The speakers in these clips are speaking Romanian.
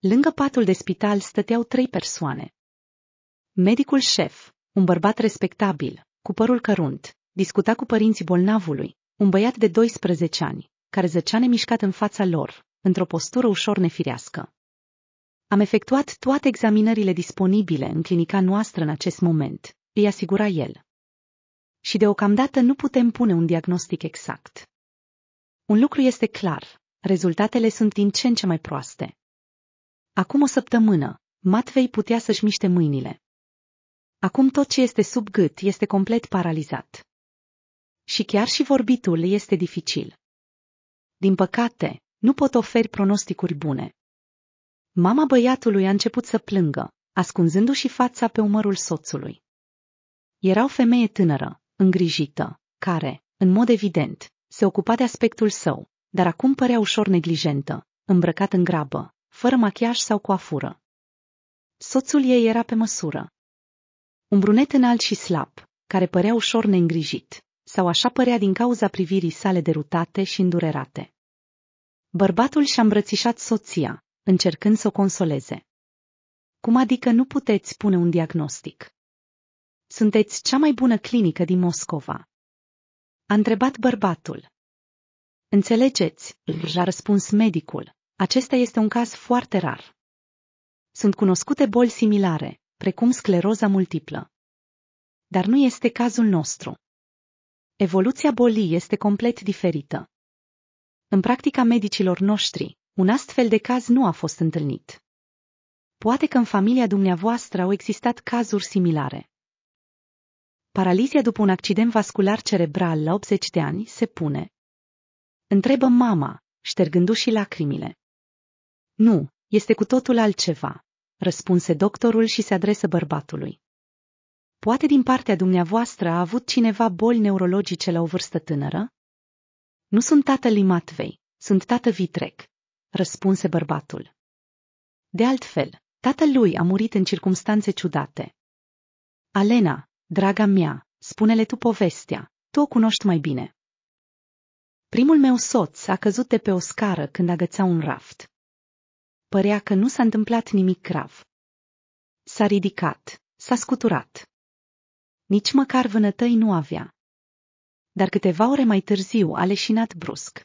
Lângă patul de spital stăteau trei persoane. Medicul șef, un bărbat respectabil, cu părul cărunt, discuta cu părinții bolnavului, un băiat de 12 ani, care zăcea nemișcat în fața lor, într-o postură ușor nefirească. Am efectuat toate examinările disponibile în clinica noastră în acest moment, îi asigura el. Și deocamdată nu putem pune un diagnostic exact. Un lucru este clar, rezultatele sunt din ce în ce mai proaste, Acum o săptămână, Matvei putea să-și miște mâinile. Acum tot ce este sub gât este complet paralizat. Și chiar și vorbitul este dificil. Din păcate, nu pot oferi pronosticuri bune. Mama băiatului a început să plângă, ascunzându-și fața pe umărul soțului. Era o femeie tânără, îngrijită, care, în mod evident, se ocupa de aspectul său, dar acum părea ușor neglijentă, îmbrăcat în grabă, fără machiaj sau coafură. Soțul ei era pe măsură. Un brunet înalt și slab, care părea ușor neîngrijit, sau așa părea din cauza privirii sale derutate și îndurerate. Bărbatul și-a îmbrățișat soția, încercând să o consoleze. Cum adică nu puteți pune un diagnostic? Sunteți cea mai bună clinică din Moscova. A întrebat bărbatul. Înțelegeți, și-a răspuns medicul, acesta este un caz foarte rar. Sunt cunoscute boli similare, precum scleroza multiplă. Dar nu este cazul nostru. Evoluția bolii este complet diferită. În practica medicilor noștri, un astfel de caz nu a fost întâlnit. Poate că în familia dumneavoastră au existat cazuri similare. Paralizia după un accident vascular cerebral la 80 de ani se pune. Întrebă mama, ștergându-și lacrimile. Nu, este cu totul altceva, răspunse doctorul și se adresă bărbatului. Poate din partea dumneavoastră a avut cineva boli neurologice la o vârstă tânără? Nu sunt tatăl Matvei, sunt tată Vitrec, răspunse bărbatul. De altfel, tatăl lui a murit în circumstanțe ciudate. Alena, draga mea, spune-le tu povestea, tu o cunoști mai bine. Primul meu soț a căzut de pe o scară când agăța un raft. Părea că nu s-a întâmplat nimic grav. S-a ridicat, s-a scuturat. Nici măcar vânătăi nu avea. Dar câteva ore mai târziu a leșinat brusc.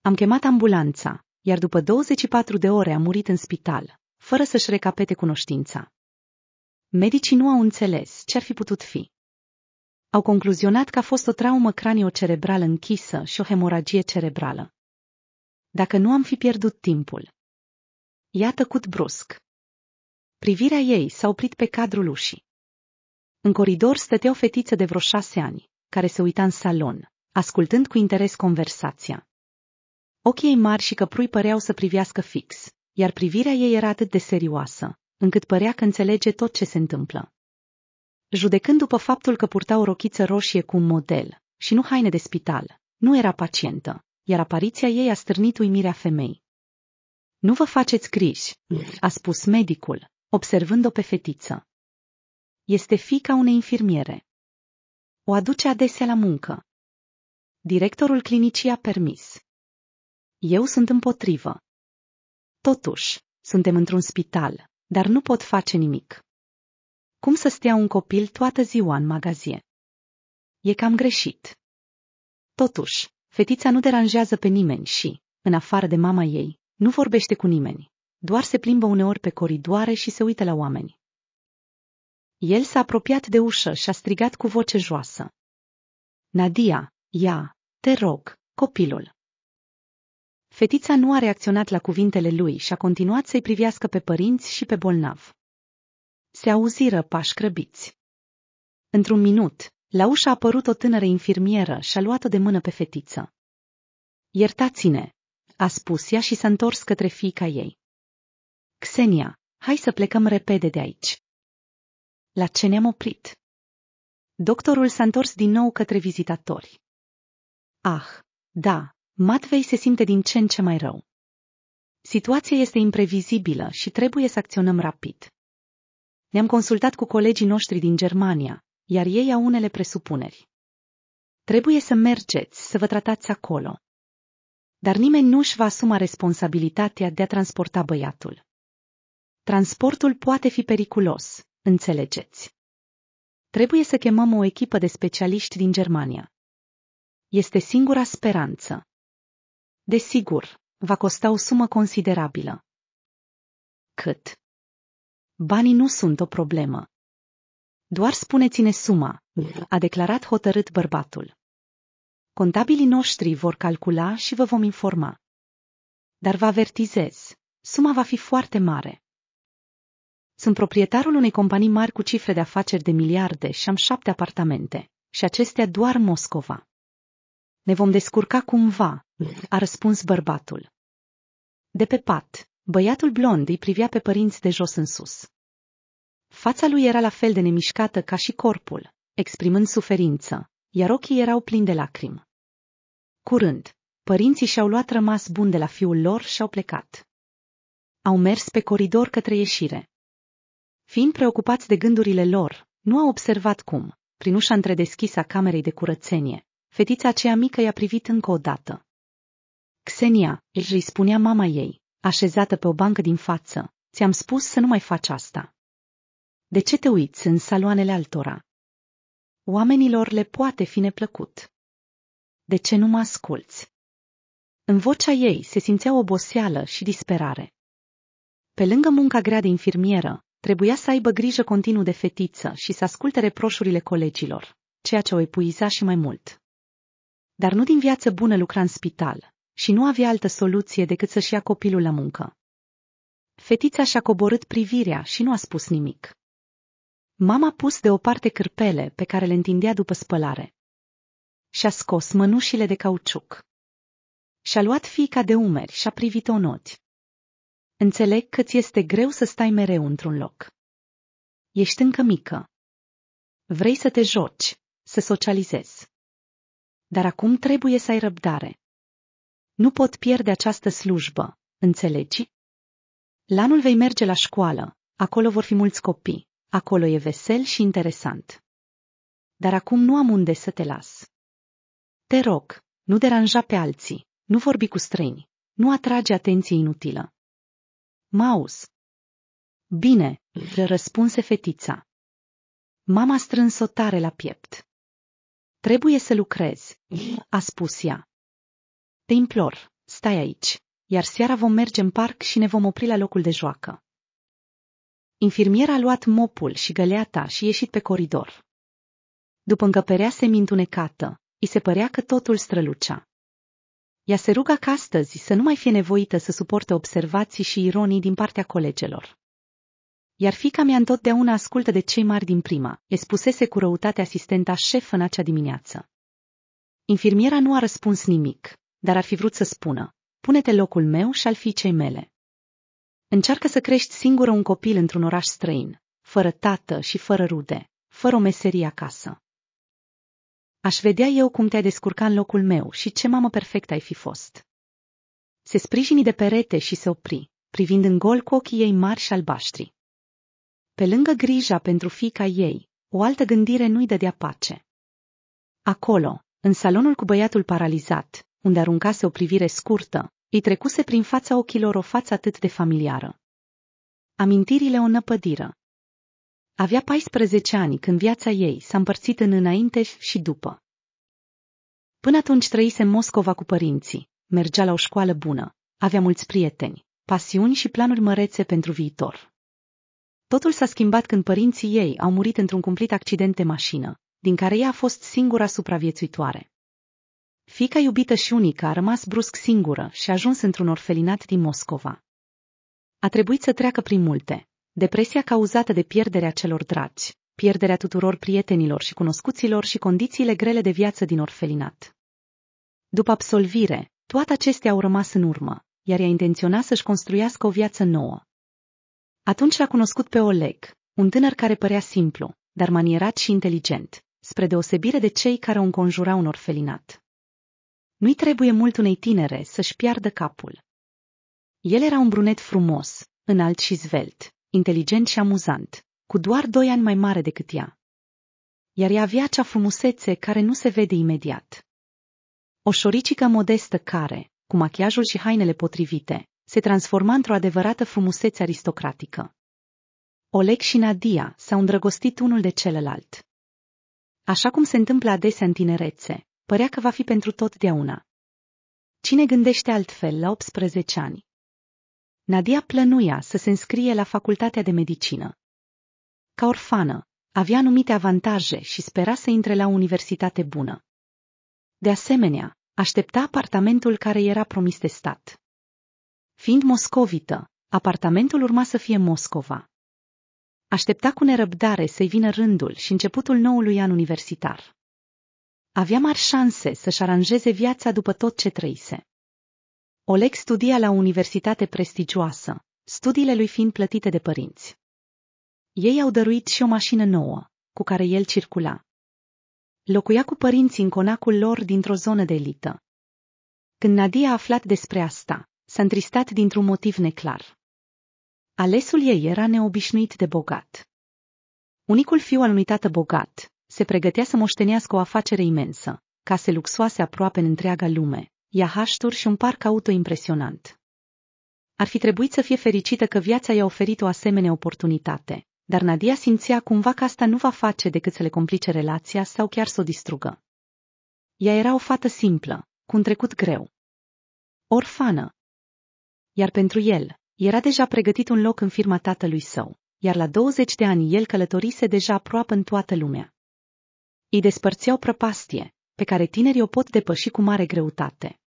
Am chemat ambulanța, iar după 24 de ore a murit în spital, fără să-și recapete cunoștința. Medicii nu au înțeles ce ar fi putut fi. Au concluzionat că a fost o traumă craniocerebrală închisă și o hemoragie cerebrală. Dacă nu am fi pierdut timpul, i-a tăcut brusc. Privirea ei s-a oprit pe cadrul ușii. În coridor stătea o fetiță de vreo șase ani, care se uita în salon, ascultând cu interes conversația. Ochii ei mari și căprui păreau să privească fix, iar privirea ei era atât de serioasă, încât părea că înțelege tot ce se întâmplă. Judecând după faptul că purta o rochiță roșie cu un model și nu haine de spital, nu era pacientă, iar apariția ei a stârnit uimirea femei. Nu vă faceți griji, a spus medicul, observând-o pe fetiță. Este fica unei infirmiere. O aduce adesea la muncă. Directorul clinicii a permis. Eu sunt împotrivă. Totuși, suntem într-un spital, dar nu pot face nimic. Cum să stea un copil toată ziua în magazie? E cam greșit. Totuși, fetița nu deranjează pe nimeni și, în afară de mama ei, nu vorbește cu nimeni, doar se plimbă uneori pe coridoare și se uită la oameni. El s-a apropiat de ușă și a strigat cu voce joasă. Nadia, ia, te rog, copilul. Fetița nu a reacționat la cuvintele lui și a continuat să-i privească pe părinți și pe bolnav. Se auziră pași crăbiți. Într-un minut, la ușă a apărut o tânără infirmieră și a luat-o de mână pe fetiță. Iertați-ne, a spus ea și s-a întors către fiica ei. Xenia, hai să plecăm repede de aici. La ce ne-am oprit? Doctorul s-a întors din nou către vizitatori. Ah, da, Matvei se simte din ce în ce mai rău. Situația este imprevizibilă și trebuie să acționăm rapid. Ne-am consultat cu colegii noștri din Germania, iar ei au unele presupuneri. Trebuie să mergeți, să vă tratați acolo dar nimeni nu își va asuma responsabilitatea de a transporta băiatul. Transportul poate fi periculos, înțelegeți. Trebuie să chemăm o echipă de specialiști din Germania. Este singura speranță. Desigur, va costa o sumă considerabilă. Cât? Banii nu sunt o problemă. Doar spuneți-ne suma, a declarat hotărât bărbatul. Contabilii noștri vor calcula și vă vom informa. Dar vă avertizez, suma va fi foarte mare. Sunt proprietarul unei companii mari cu cifre de afaceri de miliarde și am șapte apartamente, și acestea doar Moscova. Ne vom descurca cumva, a răspuns bărbatul. De pe pat, băiatul blond îi privea pe părinți de jos în sus. Fața lui era la fel de nemișcată ca și corpul, exprimând suferință, iar ochii erau plini de lacrimi. Curând, părinții și-au luat rămas bun de la fiul lor și au plecat. Au mers pe coridor către ieșire. Fiind preocupați de gândurile lor, nu au observat cum, prin ușa întredeschisă a camerei de curățenie, fetița aceea mică i-a privit încă o dată. Xenia, își spunea mama ei, așezată pe o bancă din față, ți-am spus să nu mai faci asta. De ce te uiți în saloanele altora? Oamenilor le poate fi neplăcut de ce nu mă asculți? În vocea ei se simțea oboseală și disperare. Pe lângă munca grea de infirmieră, trebuia să aibă grijă continuu de fetiță și să asculte reproșurile colegilor, ceea ce o epuiza și mai mult. Dar nu din viață bună lucra în spital și nu avea altă soluție decât să-și ia copilul la muncă. Fetița și-a coborât privirea și nu a spus nimic. Mama pus deoparte cârpele pe care le întindea după spălare și-a scos mănușile de cauciuc. Și-a luat fiica de umeri și-a privit-o în ochi. Înțeleg că ți este greu să stai mereu într-un loc. Ești încă mică. Vrei să te joci, să socializezi. Dar acum trebuie să ai răbdare. Nu pot pierde această slujbă, înțelegi? Lanul vei merge la școală, acolo vor fi mulți copii, acolo e vesel și interesant. Dar acum nu am unde să te las. Te rog, nu deranja pe alții, nu vorbi cu străini, nu atrage atenție inutilă. Maus. Bine, răspunse fetița. Mama strâns-o tare la piept. Trebuie să lucrezi, a spus ea. Te implor, stai aici, iar seara vom merge în parc și ne vom opri la locul de joacă. Infirmiera a luat mopul și găleata și ieșit pe coridor. După încăperea semintunecată, îi se părea că totul strălucea. Ea se ruga ca astăzi să nu mai fie nevoită să suporte observații și ironii din partea colegelor. Iar fica mea întotdeauna ascultă de cei mari din prima, e spusese cu răutate asistenta șef în acea dimineață. Infirmiera nu a răspuns nimic, dar ar fi vrut să spună, pune-te locul meu și al fiicei mele. Încearcă să crești singură un copil într-un oraș străin, fără tată și fără rude, fără o meserie acasă. Aș vedea eu cum te-ai descurcat în locul meu și ce mamă perfectă ai fi fost. Se sprijini de perete și se opri, privind în gol cu ochii ei mari și albaștri. Pe lângă grija pentru fica ei, o altă gândire nu-i dădea pace. Acolo, în salonul cu băiatul paralizat, unde aruncase o privire scurtă, îi trecuse prin fața ochilor o față atât de familiară. Amintirile o năpădiră. Avea 14 ani când viața ei s-a împărțit în înainte și după. Până atunci trăise în Moscova cu părinții, mergea la o școală bună, avea mulți prieteni, pasiuni și planuri mărețe pentru viitor. Totul s-a schimbat când părinții ei au murit într-un cumplit accident de mașină, din care ea a fost singura supraviețuitoare. Fica iubită și unică a rămas brusc singură și a ajuns într-un orfelinat din Moscova. A trebuit să treacă prin multe, depresia cauzată de pierderea celor dragi, pierderea tuturor prietenilor și cunoscuților și condițiile grele de viață din orfelinat. După absolvire, toate acestea au rămas în urmă, iar ea intenționa să-și construiască o viață nouă. Atunci l-a cunoscut pe Oleg, un tânăr care părea simplu, dar manierat și inteligent, spre deosebire de cei care o înconjurau un orfelinat. Nu-i trebuie mult unei tinere să-și piardă capul. El era un brunet frumos, înalt și zvelt, inteligent și amuzant, cu doar doi ani mai mare decât ea. Iar ea avea acea frumusețe care nu se vede imediat. O șoricică modestă care, cu machiajul și hainele potrivite, se transforma într-o adevărată frumusețe aristocratică. Oleg și Nadia s-au îndrăgostit unul de celălalt. Așa cum se întâmplă adesea în tinerețe, părea că va fi pentru totdeauna. Cine gândește altfel la 18 ani? Nadia plănuia să se înscrie la facultatea de medicină. Ca orfană, avea anumite avantaje și spera să intre la o universitate bună. De asemenea, aștepta apartamentul care era promis de stat. Fiind moscovită, apartamentul urma să fie Moscova. Aștepta cu nerăbdare să-i vină rândul și începutul noului an universitar. Avea mari șanse să-și aranjeze viața după tot ce trăise. Oleg studia la o universitate prestigioasă, studiile lui fiind plătite de părinți. Ei au dăruit și o mașină nouă, cu care el circula, Locuia cu părinții în conacul lor dintr-o zonă de elită. Când Nadia a aflat despre asta, s-a întristat dintr-un motiv neclar. Alesul ei era neobișnuit de bogat. Unicul fiu al unui tată bogat se pregătea să moștenească o afacere imensă, case luxoase aproape în întreaga lume, iahașturi și un parc auto impresionant. Ar fi trebuit să fie fericită că viața i-a oferit o asemenea oportunitate, dar Nadia simțea cumva că asta nu va face decât să le complice relația sau chiar să o distrugă. Ea era o fată simplă, cu un trecut greu. Orfană. Iar pentru el, era deja pregătit un loc în firma tatălui său, iar la 20 de ani el călătorise deja aproape în toată lumea. Îi despărțeau prăpastie, pe care tinerii o pot depăși cu mare greutate.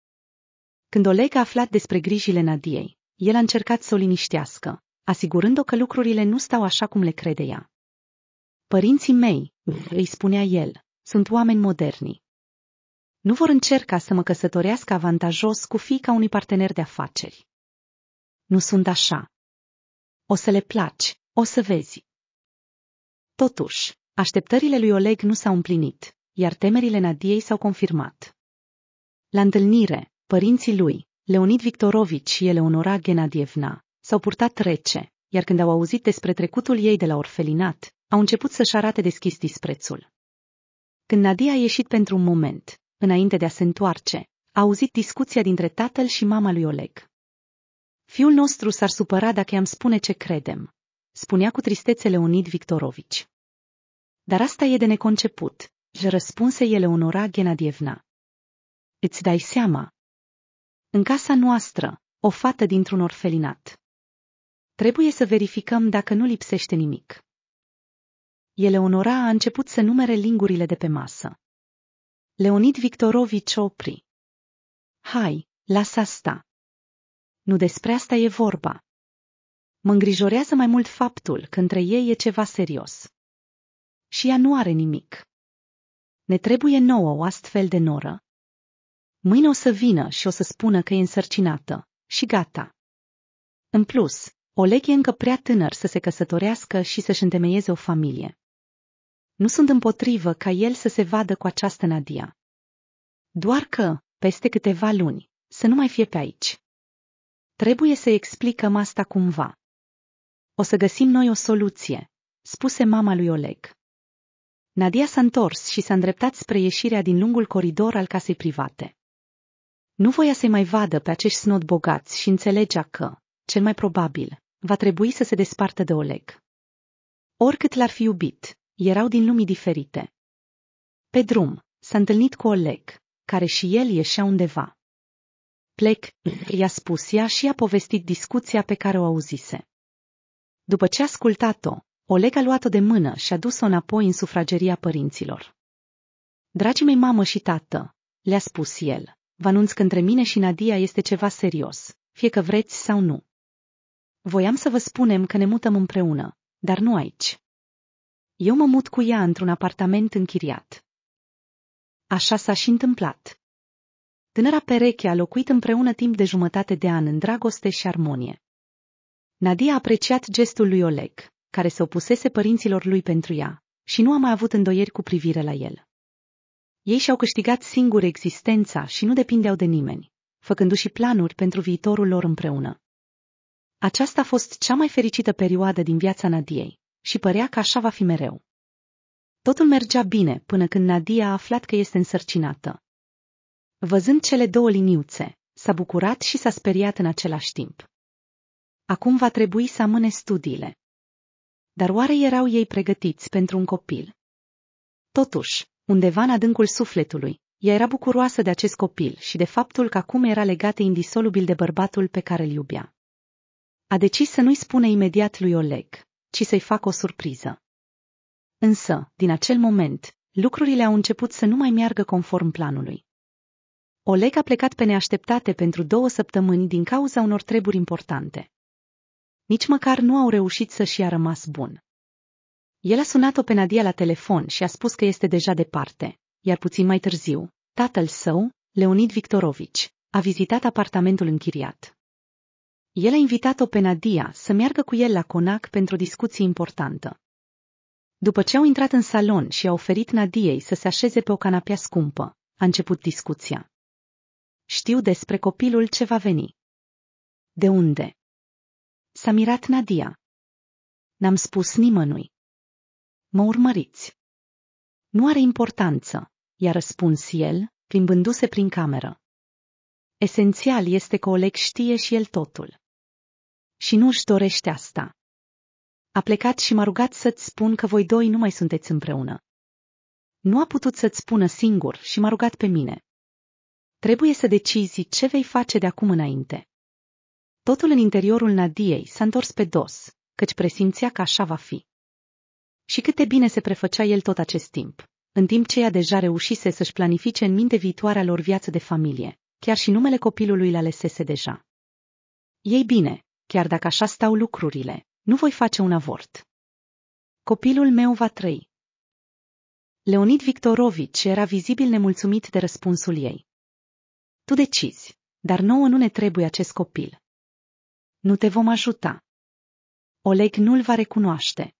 Când Oleg a aflat despre grijile Nadiei, el a încercat să o liniștească, asigurând-o că lucrurile nu stau așa cum le crede ea. Părinții mei, îi spunea el, sunt oameni moderni. Nu vor încerca să mă căsătorească avantajos cu fiica unui partener de afaceri. Nu sunt așa. O să le placi, o să vezi. Totuși, așteptările lui Oleg nu s-au împlinit, iar temerile Nadiei s-au confirmat. La întâlnire, părinții lui, Leonid Victorovici și Eleonora Genadievna, s-au purtat rece, iar când au auzit despre trecutul ei de la orfelinat, au început să-și arate deschis disprețul. Când Nadia a ieșit pentru un moment, înainte de a se întoarce, a auzit discuția dintre tatăl și mama lui Oleg. Fiul nostru s-ar supăra dacă i-am spune ce credem, spunea cu tristețe Leonid Victorovici. Dar asta e de neconceput, își răspunse Eleonora Ghenadievna. Îți dai seama. În casa noastră, o fată dintr-un orfelinat. Trebuie să verificăm dacă nu lipsește nimic. Eleonora a început să numere lingurile de pe masă. Leonid Victorovici opri. Hai, lasă asta. Nu despre asta e vorba. Mă îngrijorează mai mult faptul că între ei e ceva serios. Și ea nu are nimic. Ne trebuie nouă o astfel de noră. Mâine o să vină și o să spună că e însărcinată. Și gata. În plus, Oleg e încă prea tânăr să se căsătorească și să-și întemeieze o familie. Nu sunt împotrivă ca el să se vadă cu această Nadia. Doar că, peste câteva luni, să nu mai fie pe aici. Trebuie să explicăm asta cumva. O să găsim noi o soluție, spuse mama lui Oleg. Nadia s-a întors și s-a îndreptat spre ieșirea din lungul coridor al casei private. Nu voia să-i mai vadă pe acești snod bogați și înțelegea că, cel mai probabil, va trebui să se despartă de Oleg. Oricât l-ar fi iubit, erau din lumii diferite. Pe drum, s-a întâlnit cu Oleg, care și el ieșea undeva. Plec, i-a spus ea și a povestit discuția pe care o auzise. După ce a ascultat-o, Oleg a luat-o de mână și a dus-o înapoi în sufrageria părinților. Dragii mei mamă și tată, le-a spus el, vă anunț că între mine și Nadia este ceva serios, fie că vreți sau nu. Voiam să vă spunem că ne mutăm împreună, dar nu aici. Eu mă mut cu ea într-un apartament închiriat. Așa s-a și întâmplat. Tânăra pereche a locuit împreună timp de jumătate de an în dragoste și armonie. Nadia a apreciat gestul lui Oleg, care se opusese părinților lui pentru ea, și nu a mai avut îndoieri cu privire la el. Ei și-au câștigat singuri existența și nu depindeau de nimeni, făcându-și planuri pentru viitorul lor împreună. Aceasta a fost cea mai fericită perioadă din viața Nadiei și părea că așa va fi mereu. Totul mergea bine până când Nadia a aflat că este însărcinată. Văzând cele două liniuțe, s-a bucurat și s-a speriat în același timp. Acum va trebui să amâne studiile. Dar oare erau ei pregătiți pentru un copil? Totuși, undeva în adâncul sufletului, ea era bucuroasă de acest copil și de faptul că acum era legată indisolubil de bărbatul pe care îl iubea a decis să nu-i spune imediat lui Oleg, ci să-i facă o surpriză. Însă, din acel moment, lucrurile au început să nu mai meargă conform planului. Oleg a plecat pe neașteptate pentru două săptămâni din cauza unor treburi importante. Nici măcar nu au reușit să-și a rămas bun. El a sunat-o pe Nadia la telefon și a spus că este deja departe, iar puțin mai târziu, tatăl său, Leonid Victorovici, a vizitat apartamentul închiriat. El a invitat-o pe Nadia să meargă cu el la conac pentru o discuție importantă. După ce au intrat în salon și a oferit Nadiei să se așeze pe o canapea scumpă, a început discuția. Știu despre copilul ce va veni. De unde? S-a mirat Nadia. N-am spus nimănui. Mă urmăriți. Nu are importanță, i-a răspuns el, plimbându-se prin cameră. Esențial este că Oleg știe și el totul. Și nu își dorește asta. A plecat și m-a rugat să-ți spun că voi doi nu mai sunteți împreună. Nu a putut să-ți spună singur și m-a rugat pe mine. Trebuie să decizi ce vei face de acum înainte. Totul în interiorul Nadiei s-a întors pe dos, căci presimțea că așa va fi. Și cât de bine se prefăcea el tot acest timp, în timp ce ea deja reușise să-și planifice în minte viitoarea lor viață de familie, chiar și numele copilului l-alesese deja. Ei bine, chiar dacă așa stau lucrurile, nu voi face un avort. Copilul meu va trăi. Leonid Victorovici era vizibil nemulțumit de răspunsul ei. Tu decizi, dar nouă nu ne trebuie acest copil. Nu te vom ajuta. Oleg nu-l va recunoaște.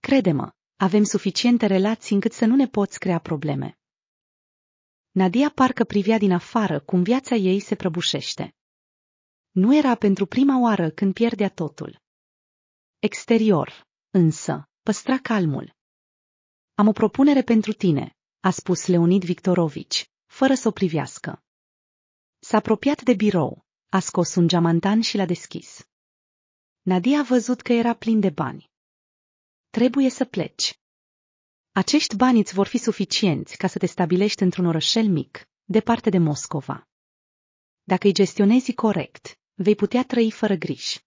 Crede-mă, avem suficiente relații încât să nu ne poți crea probleme. Nadia parcă privea din afară cum viața ei se prăbușește. Nu era pentru prima oară când pierdea totul. Exterior, însă, păstra calmul. Am o propunere pentru tine, a spus Leonid Victorovici, fără să o privească. S-a apropiat de birou, a scos un geamantan și l-a deschis. Nadia a văzut că era plin de bani. Trebuie să pleci. Acești bani îți vor fi suficienți ca să te stabilești într-un orășel mic, departe de Moscova. Dacă îi gestionezi corect, Vei putea trăi fără griji.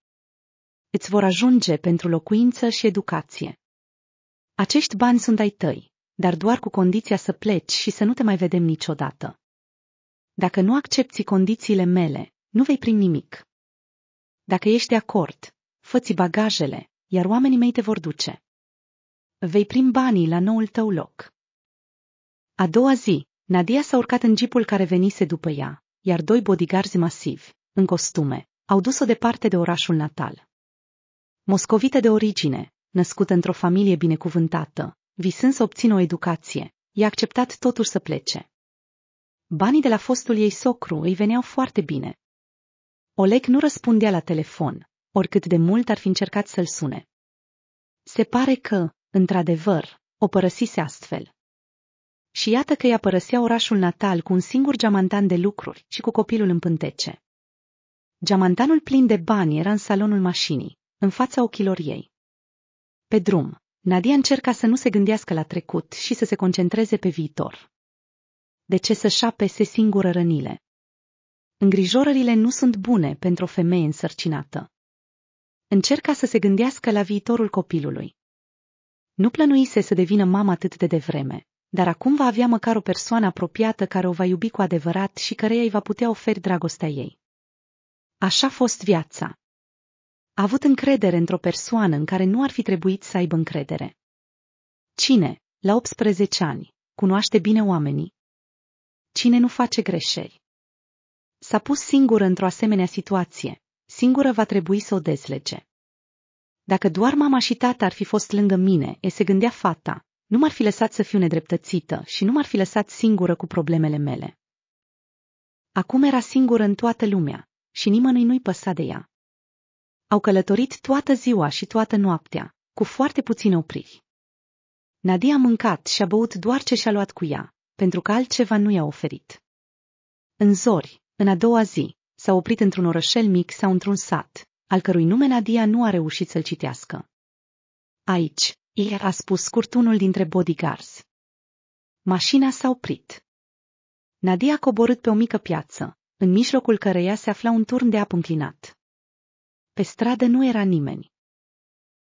Îți vor ajunge pentru locuință și educație. Acești bani sunt ai tăi, dar doar cu condiția să pleci și să nu te mai vedem niciodată. Dacă nu accepti condițiile mele, nu vei primi nimic. Dacă ești de acord, fă-ți bagajele, iar oamenii mei te vor duce. Vei primi banii la noul tău loc. A doua zi, Nadia s-a urcat în jeepul care venise după ea, iar doi bodigarzi masivi, în costume, au dus-o departe de orașul natal. Moscovite de origine, născută într-o familie binecuvântată, visând să obțină o educație, i-a acceptat totuși să plece. Banii de la fostul ei socru îi veneau foarte bine. Oleg nu răspundea la telefon, oricât de mult ar fi încercat să-l sune. Se pare că, într-adevăr, o părăsise astfel. Și iată că ea părăsea orașul natal cu un singur geamantan de lucruri și cu copilul în pântece. Geamantanul plin de bani era în salonul mașinii, în fața ochilor ei. Pe drum, Nadia încerca să nu se gândească la trecut și să se concentreze pe viitor. De ce să șapese singură rănile? Îngrijorările nu sunt bune pentru o femeie însărcinată. Încerca să se gândească la viitorul copilului. Nu plănuise să devină mamă atât de devreme, dar acum va avea măcar o persoană apropiată care o va iubi cu adevărat și căreia îi va putea oferi dragostea ei. Așa a fost viața. A avut încredere într-o persoană în care nu ar fi trebuit să aibă încredere. Cine, la 18 ani, cunoaște bine oamenii? Cine nu face greșeli? S-a pus singură într-o asemenea situație, singură va trebui să o dezlege. Dacă doar mama și tata ar fi fost lângă mine, e se gândea fata, nu m-ar fi lăsat să fiu nedreptățită și nu m-ar fi lăsat singură cu problemele mele. Acum era singură în toată lumea, și nimănui nu-i păsa de ea. Au călătorit toată ziua și toată noaptea, cu foarte puține opriri. Nadia a mâncat și a băut doar ce și-a luat cu ea, pentru că altceva nu i-a oferit. În zori, în a doua zi, s-a oprit într-un orășel mic sau într-un sat, al cărui nume Nadia nu a reușit să-l citească. Aici, el a spus scurt unul dintre bodyguards. Mașina s-a oprit. Nadia a coborât pe o mică piață, în mijlocul căreia se afla un turn de apă înclinat. Pe stradă nu era nimeni.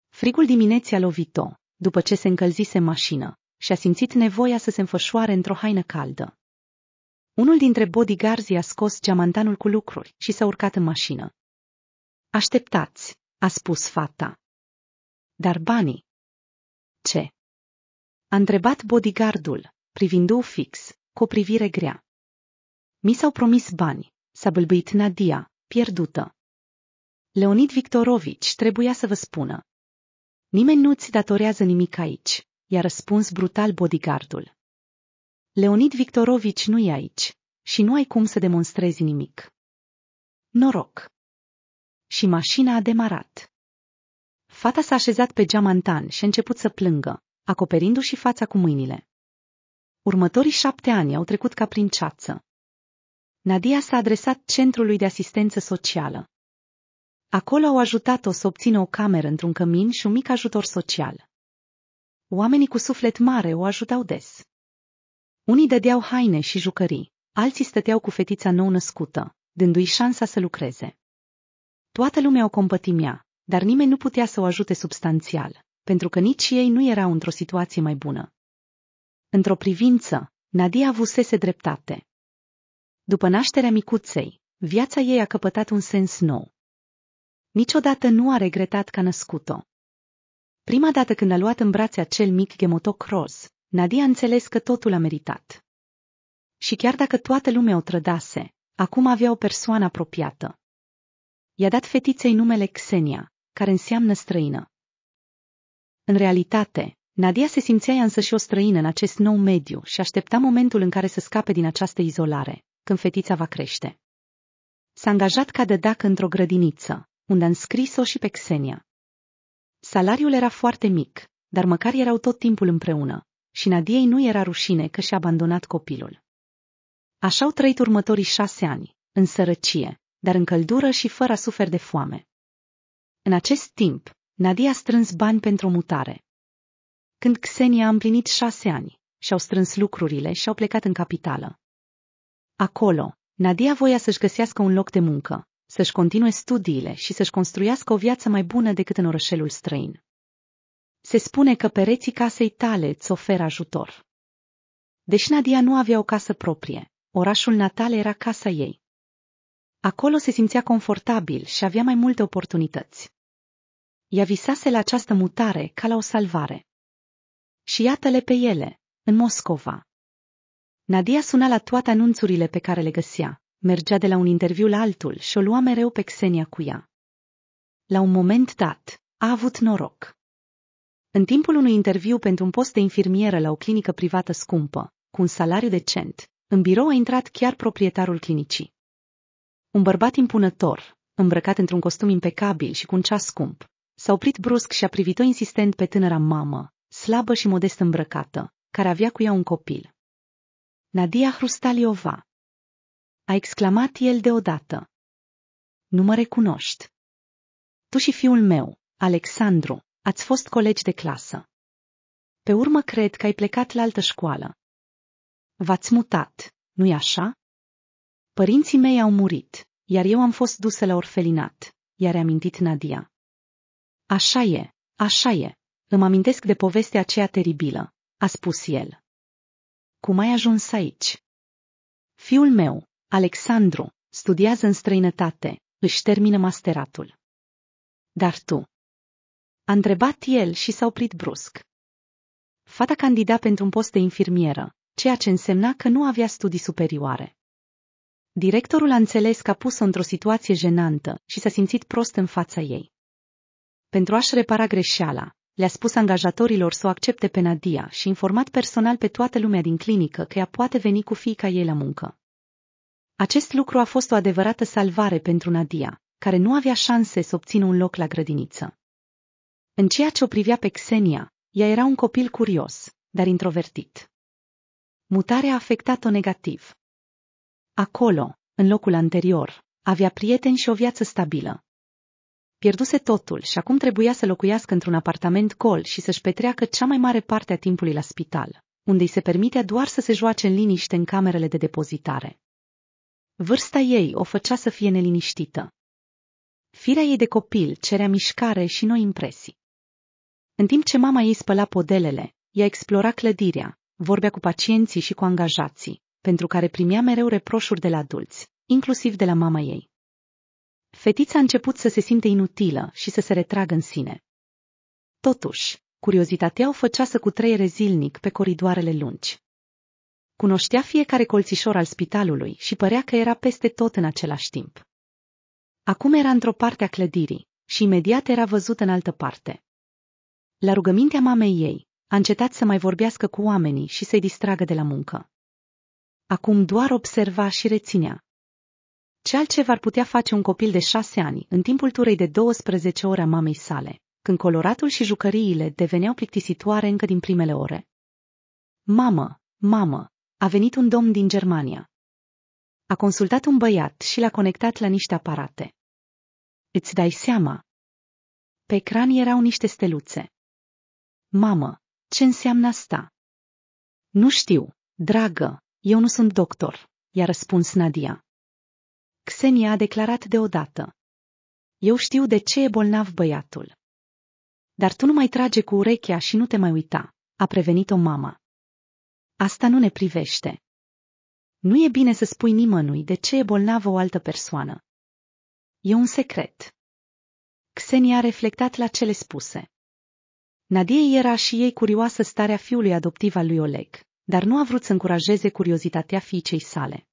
Frigul dimineții a lovit-o, după ce se încălzise mașină, și a simțit nevoia să se înfășoare într-o haină caldă. Unul dintre bodyguards i-a scos geamantanul cu lucruri și s-a urcat în mașină. Așteptați, a spus fata. Dar banii? Ce? A întrebat bodyguardul, privindu-o fix, cu o privire grea. Mi s-au promis bani, s-a bâlbâit Nadia, pierdută. Leonid Victorovici trebuia să vă spună. Nimeni nu-ți datorează nimic aici, i-a răspuns brutal bodyguardul. Leonid Victorovici nu e aici și nu ai cum să demonstrezi nimic. Noroc! Și mașina a demarat. Fata s-a așezat pe geamantan și a început să plângă, acoperindu-și fața cu mâinile. Următorii șapte ani au trecut ca prin ceață. Nadia s-a adresat Centrului de Asistență Socială. Acolo au ajutat-o să obțină o cameră într-un cămin și un mic ajutor social. Oamenii cu suflet mare o ajutau des. Unii dădeau haine și jucării, alții stăteau cu fetița nou-născută, dându-i șansa să lucreze. Toată lumea o compătimea, dar nimeni nu putea să o ajute substanțial, pentru că nici ei nu erau într-o situație mai bună. Într-o privință, Nadia avusese dreptate. După nașterea micuței, viața ei a căpătat un sens nou. Niciodată nu a regretat că a născut-o. Prima dată când a luat în brațe acel mic gemotoc roz, Nadia a înțeles că totul a meritat. Și chiar dacă toată lumea o trădase, acum avea o persoană apropiată. I-a dat fetiței numele Xenia, care înseamnă străină. În realitate, Nadia se simțea însă și o străină în acest nou mediu și aștepta momentul în care să scape din această izolare când fetița va crește. S-a angajat ca dacă într-o grădiniță, unde a înscris-o și pe Xenia. Salariul era foarte mic, dar măcar erau tot timpul împreună și Nadiei nu era rușine că și-a abandonat copilul. Așa au trăit următorii șase ani, în sărăcie, dar în căldură și fără a suferi de foame. În acest timp, Nadia a strâns bani pentru o mutare. Când Xenia a împlinit șase ani, și-au strâns lucrurile și au plecat în capitală. Acolo, Nadia voia să-și găsească un loc de muncă, să-și continue studiile și să-și construiască o viață mai bună decât în orășelul străin. Se spune că pereții casei tale îți oferă ajutor. Deși Nadia nu avea o casă proprie, orașul natal era casa ei. Acolo se simțea confortabil și avea mai multe oportunități. Ea visase la această mutare ca la o salvare. Și iată-le pe ele, în Moscova, Nadia suna la toate anunțurile pe care le găsea, mergea de la un interviu la altul și o lua mereu pe Xenia cu ea. La un moment dat, a avut noroc. În timpul unui interviu pentru un post de infirmieră la o clinică privată scumpă, cu un salariu decent, în birou a intrat chiar proprietarul clinicii. Un bărbat impunător, îmbrăcat într-un costum impecabil și cu un ceas scump, s-a oprit brusc și a privit-o insistent pe tânăra mamă, slabă și modest îmbrăcată, care avea cu ea un copil. Nadia Hrustaliova. A exclamat el deodată. Nu mă recunoști. Tu și fiul meu, Alexandru, ați fost colegi de clasă. Pe urmă cred că ai plecat la altă școală. V-ați mutat, nu-i așa? Părinții mei au murit, iar eu am fost dusă la orfelinat, i-a reamintit Nadia. Așa e, așa e, îmi amintesc de povestea aceea teribilă, a spus el cum ai ajuns aici? Fiul meu, Alexandru, studiază în străinătate, își termină masteratul. Dar tu? A întrebat el și s-a oprit brusc. Fata candida pentru un post de infirmieră, ceea ce însemna că nu avea studii superioare. Directorul a înțeles că a pus-o într-o situație jenantă și s-a simțit prost în fața ei. Pentru a-și repara greșeala, le-a spus angajatorilor să o accepte pe Nadia și informat personal pe toată lumea din clinică că ea poate veni cu fiica ei la muncă. Acest lucru a fost o adevărată salvare pentru Nadia, care nu avea șanse să obțină un loc la grădiniță. În ceea ce o privea pe Xenia, ea era un copil curios, dar introvertit. Mutarea a afectat-o negativ. Acolo, în locul anterior, avea prieteni și o viață stabilă, Pierduse totul și acum trebuia să locuiască într-un apartament gol și să-și petreacă cea mai mare parte a timpului la spital, unde îi se permitea doar să se joace în liniște în camerele de depozitare. Vârsta ei o făcea să fie neliniștită. Firea ei de copil cerea mișcare și noi impresii. În timp ce mama ei spăla podelele, ea explora clădirea, vorbea cu pacienții și cu angajații, pentru care primea mereu reproșuri de la adulți, inclusiv de la mama ei. Fetița a început să se simte inutilă și să se retragă în sine. Totuși, curiozitatea o făcea să cutreiere zilnic pe coridoarele lungi. Cunoștea fiecare colțișor al spitalului și părea că era peste tot în același timp. Acum era într-o parte a clădirii și imediat era văzută în altă parte. La rugămintea mamei ei, a încetat să mai vorbească cu oamenii și să-i distragă de la muncă. Acum doar observa și reținea, ce altceva ar putea face un copil de șase ani în timpul turei de 12 ore a mamei sale, când coloratul și jucăriile deveneau plictisitoare încă din primele ore? Mamă, mamă, a venit un domn din Germania. A consultat un băiat și l-a conectat la niște aparate. Îți dai seama? Pe ecran erau niște steluțe. Mamă, ce înseamnă asta? Nu știu, dragă, eu nu sunt doctor, i-a răspuns Nadia. Xenia a declarat deodată. Eu știu de ce e bolnav băiatul. Dar tu nu mai trage cu urechea și nu te mai uita, a prevenit-o mama. Asta nu ne privește. Nu e bine să spui nimănui de ce e bolnavă o altă persoană. E un secret. Xenia a reflectat la cele spuse. Nadie era și ei curioasă starea fiului adoptiv al lui Oleg, dar nu a vrut să încurajeze curiozitatea fiicei sale.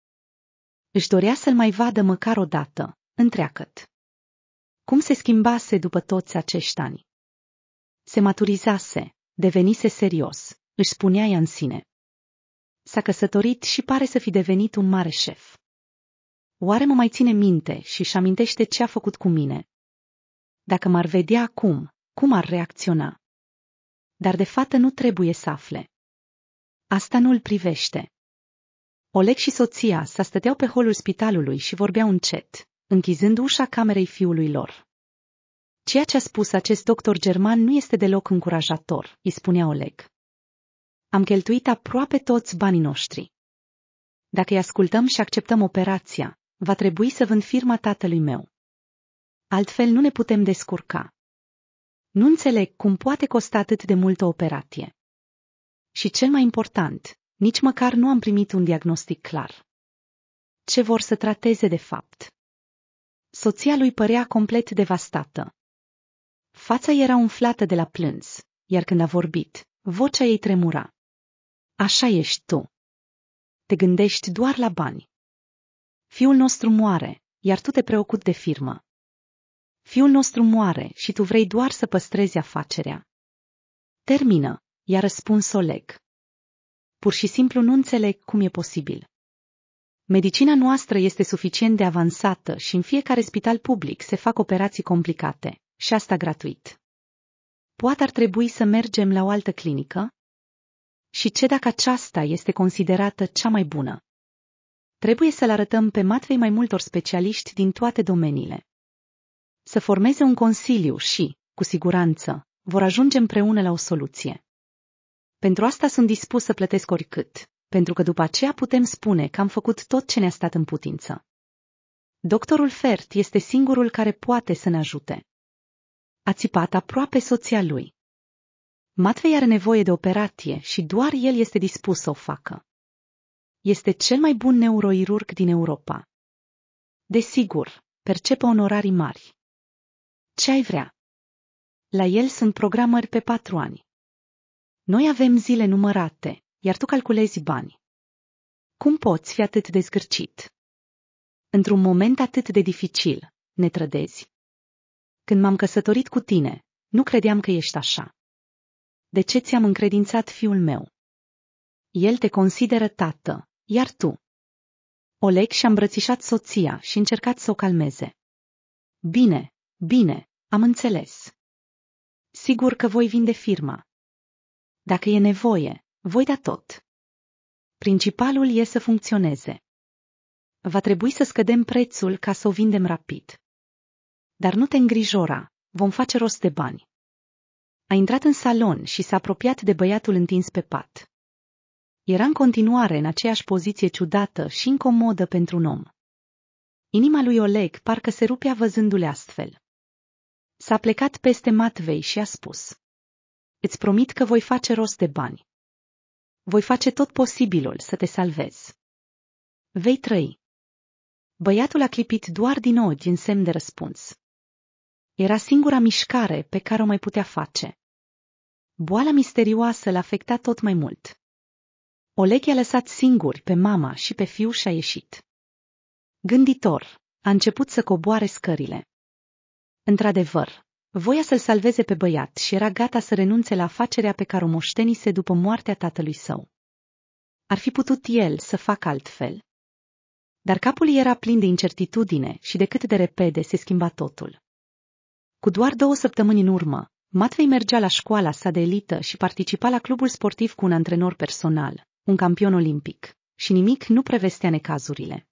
Își dorea să-l mai vadă măcar o dată, întreacăt. Cum se schimbase după toți acești ani? Se maturizase, devenise serios, își spunea ea în sine. S-a căsătorit și pare să fi devenit un mare șef. Oare mă mai ține minte și își amintește ce a făcut cu mine? Dacă m-ar vedea acum, cum ar reacționa? Dar de fată nu trebuie să afle. Asta nu îl privește. Oleg și soția sa stăteau pe holul spitalului și vorbeau încet, închizând ușa camerei fiului lor. Ceea ce a spus acest doctor german nu este deloc încurajator, îi spunea Oleg. Am cheltuit aproape toți banii noștri. Dacă îi ascultăm și acceptăm operația, va trebui să vând firma tatălui meu. Altfel nu ne putem descurca. Nu înțeleg cum poate costa atât de mult o operație. Și cel mai important, nici măcar nu am primit un diagnostic clar. Ce vor să trateze de fapt? Soția lui părea complet devastată. Fața era umflată de la plâns, iar când a vorbit, vocea ei tremura. Așa ești tu. Te gândești doar la bani. Fiul nostru moare, iar tu te preocupi de firmă. Fiul nostru moare și tu vrei doar să păstrezi afacerea. Termină, i-a răspuns Oleg. Pur și simplu nu înțeleg cum e posibil. Medicina noastră este suficient de avansată și în fiecare spital public se fac operații complicate, și asta gratuit. Poate ar trebui să mergem la o altă clinică? Și ce dacă aceasta este considerată cea mai bună? Trebuie să-l arătăm pe Matvei mai multor specialiști din toate domeniile. Să formeze un consiliu și, cu siguranță, vor ajunge împreună la o soluție. Pentru asta sunt dispus să plătesc oricât, pentru că după aceea putem spune că am făcut tot ce ne-a stat în putință. Doctorul Fert este singurul care poate să ne ajute. A țipat aproape soția lui. Matvei are nevoie de operație și doar el este dispus să o facă. Este cel mai bun neuroirurg din Europa. Desigur, percepe onorarii mari. Ce ai vrea? La el sunt programări pe patru ani. Noi avem zile numărate, iar tu calculezi bani. Cum poți fi atât de zgârcit? Într-un moment atât de dificil, ne trădezi. Când m-am căsătorit cu tine, nu credeam că ești așa. De ce ți-am încredințat fiul meu? El te consideră tată, iar tu? Oleg și-a îmbrățișat soția și încercat să o calmeze. Bine, bine, am înțeles. Sigur că voi vinde firma, dacă e nevoie, voi da tot. Principalul e să funcționeze. Va trebui să scădem prețul ca să o vindem rapid. Dar nu te îngrijora, vom face rost de bani. A intrat în salon și s-a apropiat de băiatul întins pe pat. Era în continuare în aceeași poziție ciudată și incomodă pentru un om. Inima lui Oleg parcă se rupea văzându-le astfel. S-a plecat peste Matvei și a spus. Îți promit că voi face rost de bani. Voi face tot posibilul să te salvez. Vei trăi. Băiatul a clipit doar din ochi din semn de răspuns. Era singura mișcare pe care o mai putea face. Boala misterioasă l-a afectat tot mai mult. Oleg i-a lăsat singuri pe mama și pe fiu și a ieșit. Gânditor, a început să coboare scările. Într-adevăr, Voia să-l salveze pe băiat și era gata să renunțe la afacerea pe care o moștenise după moartea tatălui său. Ar fi putut el să facă altfel. Dar capul era plin de incertitudine și de cât de repede se schimba totul. Cu doar două săptămâni în urmă, Matvei mergea la școala sa de elită și participa la clubul sportiv cu un antrenor personal, un campion olimpic, și nimic nu prevestea necazurile.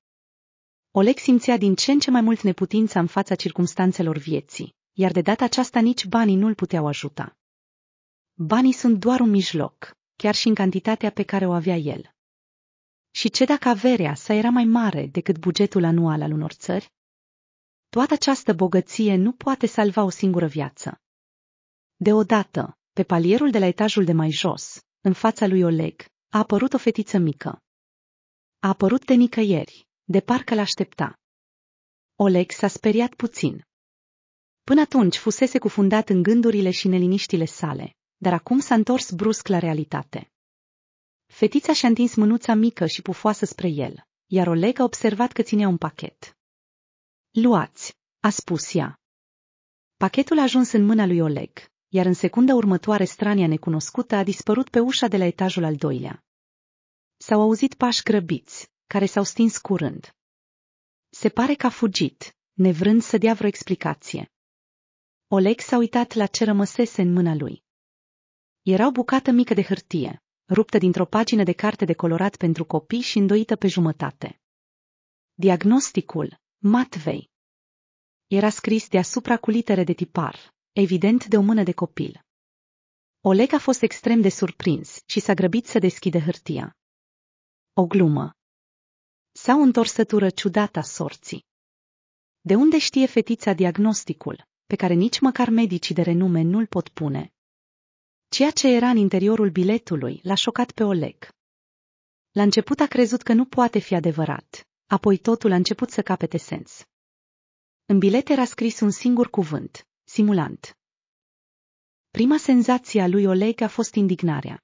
Oleg simțea din ce în ce mai mult neputința în fața circumstanțelor vieții iar de data aceasta nici banii nu-l puteau ajuta. Banii sunt doar un mijloc, chiar și în cantitatea pe care o avea el. Și ce dacă averea sa era mai mare decât bugetul anual al unor țări? Toată această bogăție nu poate salva o singură viață. Deodată, pe palierul de la etajul de mai jos, în fața lui Oleg, a apărut o fetiță mică. A apărut de nicăieri, de parcă l-aștepta. Oleg s-a speriat puțin. Până atunci fusese cufundat în gândurile și neliniștile sale, dar acum s-a întors brusc la realitate. Fetița și-a întins mânuța mică și pufoasă spre el, iar Oleg a observat că ținea un pachet. Luați, a spus ea. Pachetul a ajuns în mâna lui Oleg, iar în secunda următoare strania necunoscută a dispărut pe ușa de la etajul al doilea. S-au auzit pași grăbiți, care s-au stins curând. Se pare că a fugit, nevrând să dea vreo explicație. Oleg s-a uitat la ce rămăsese în mâna lui. Era o bucată mică de hârtie, ruptă dintr-o pagină de carte de colorat pentru copii și îndoită pe jumătate. Diagnosticul, Matvei. Era scris deasupra cu litere de tipar, evident de o mână de copil. Oleg a fost extrem de surprins și s-a grăbit să deschide hârtia. O glumă. Sau o întorsătură ciudată a sorții. De unde știe fetița diagnosticul? pe care nici măcar medicii de renume nu-l pot pune. Ceea ce era în interiorul biletului l-a șocat pe Oleg. La început a crezut că nu poate fi adevărat, apoi totul a început să capete sens. În bilet era scris un singur cuvânt, simulant. Prima senzație a lui Oleg a fost indignarea.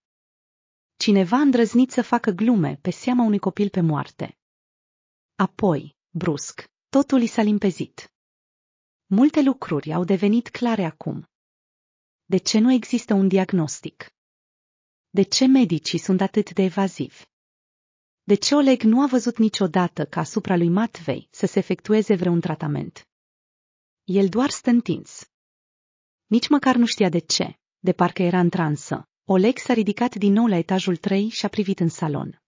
Cineva a îndrăznit să facă glume pe seama unui copil pe moarte. Apoi, brusc, totul i s-a limpezit. Multe lucruri au devenit clare acum. De ce nu există un diagnostic? De ce medicii sunt atât de evazivi? De ce Oleg nu a văzut niciodată ca asupra lui Matvei să se efectueze vreun tratament? El doar stă întins. Nici măcar nu știa de ce, de parcă era în transă. Oleg s-a ridicat din nou la etajul 3 și a privit în salon.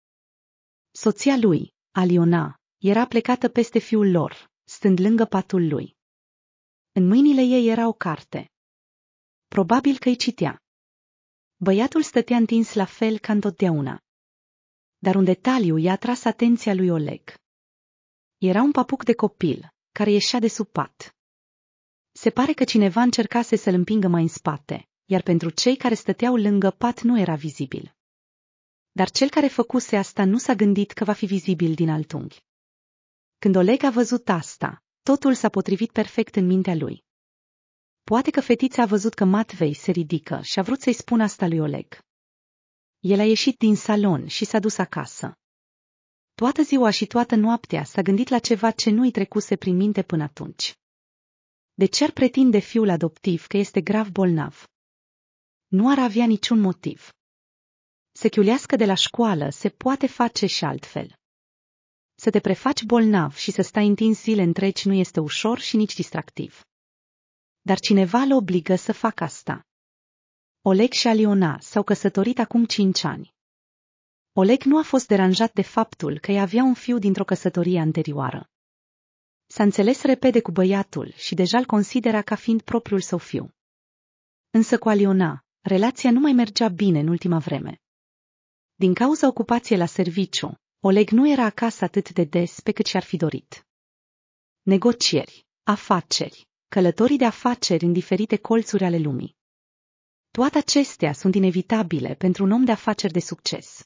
Soția lui, Aliona, era plecată peste fiul lor, stând lângă patul lui. În mâinile ei era o carte. Probabil că îi citea. Băiatul stătea întins la fel ca întotdeauna. Dar un detaliu i-a atras atenția lui Oleg. Era un papuc de copil, care ieșea de sub pat. Se pare că cineva încercase să-l împingă mai în spate, iar pentru cei care stăteau lângă pat nu era vizibil. Dar cel care făcuse asta nu s-a gândit că va fi vizibil din altunghi. Când Oleg a văzut asta, Totul s-a potrivit perfect în mintea lui. Poate că fetița a văzut că Matvei se ridică și a vrut să-i spună asta lui Oleg. El a ieșit din salon și s-a dus acasă. Toată ziua și toată noaptea s-a gândit la ceva ce nu-i trecuse prin minte până atunci. De ce ar pretinde fiul adoptiv că este grav bolnav? Nu ar avea niciun motiv. Să chiulească de la școală se poate face și altfel. Să te prefaci bolnav și să stai întins zile întregi nu este ușor și nici distractiv. Dar cineva le obligă să facă asta. Oleg și Aliona s-au căsătorit acum cinci ani. Oleg nu a fost deranjat de faptul că ea avea un fiu dintr-o căsătorie anterioară. S-a înțeles repede cu băiatul și deja îl considera ca fiind propriul său fiu. Însă cu Aliona, relația nu mai mergea bine în ultima vreme. Din cauza ocupației la serviciu, Oleg nu era acasă atât de des pe cât și-ar fi dorit. Negocieri, afaceri, călătorii de afaceri în diferite colțuri ale lumii. Toate acestea sunt inevitabile pentru un om de afaceri de succes.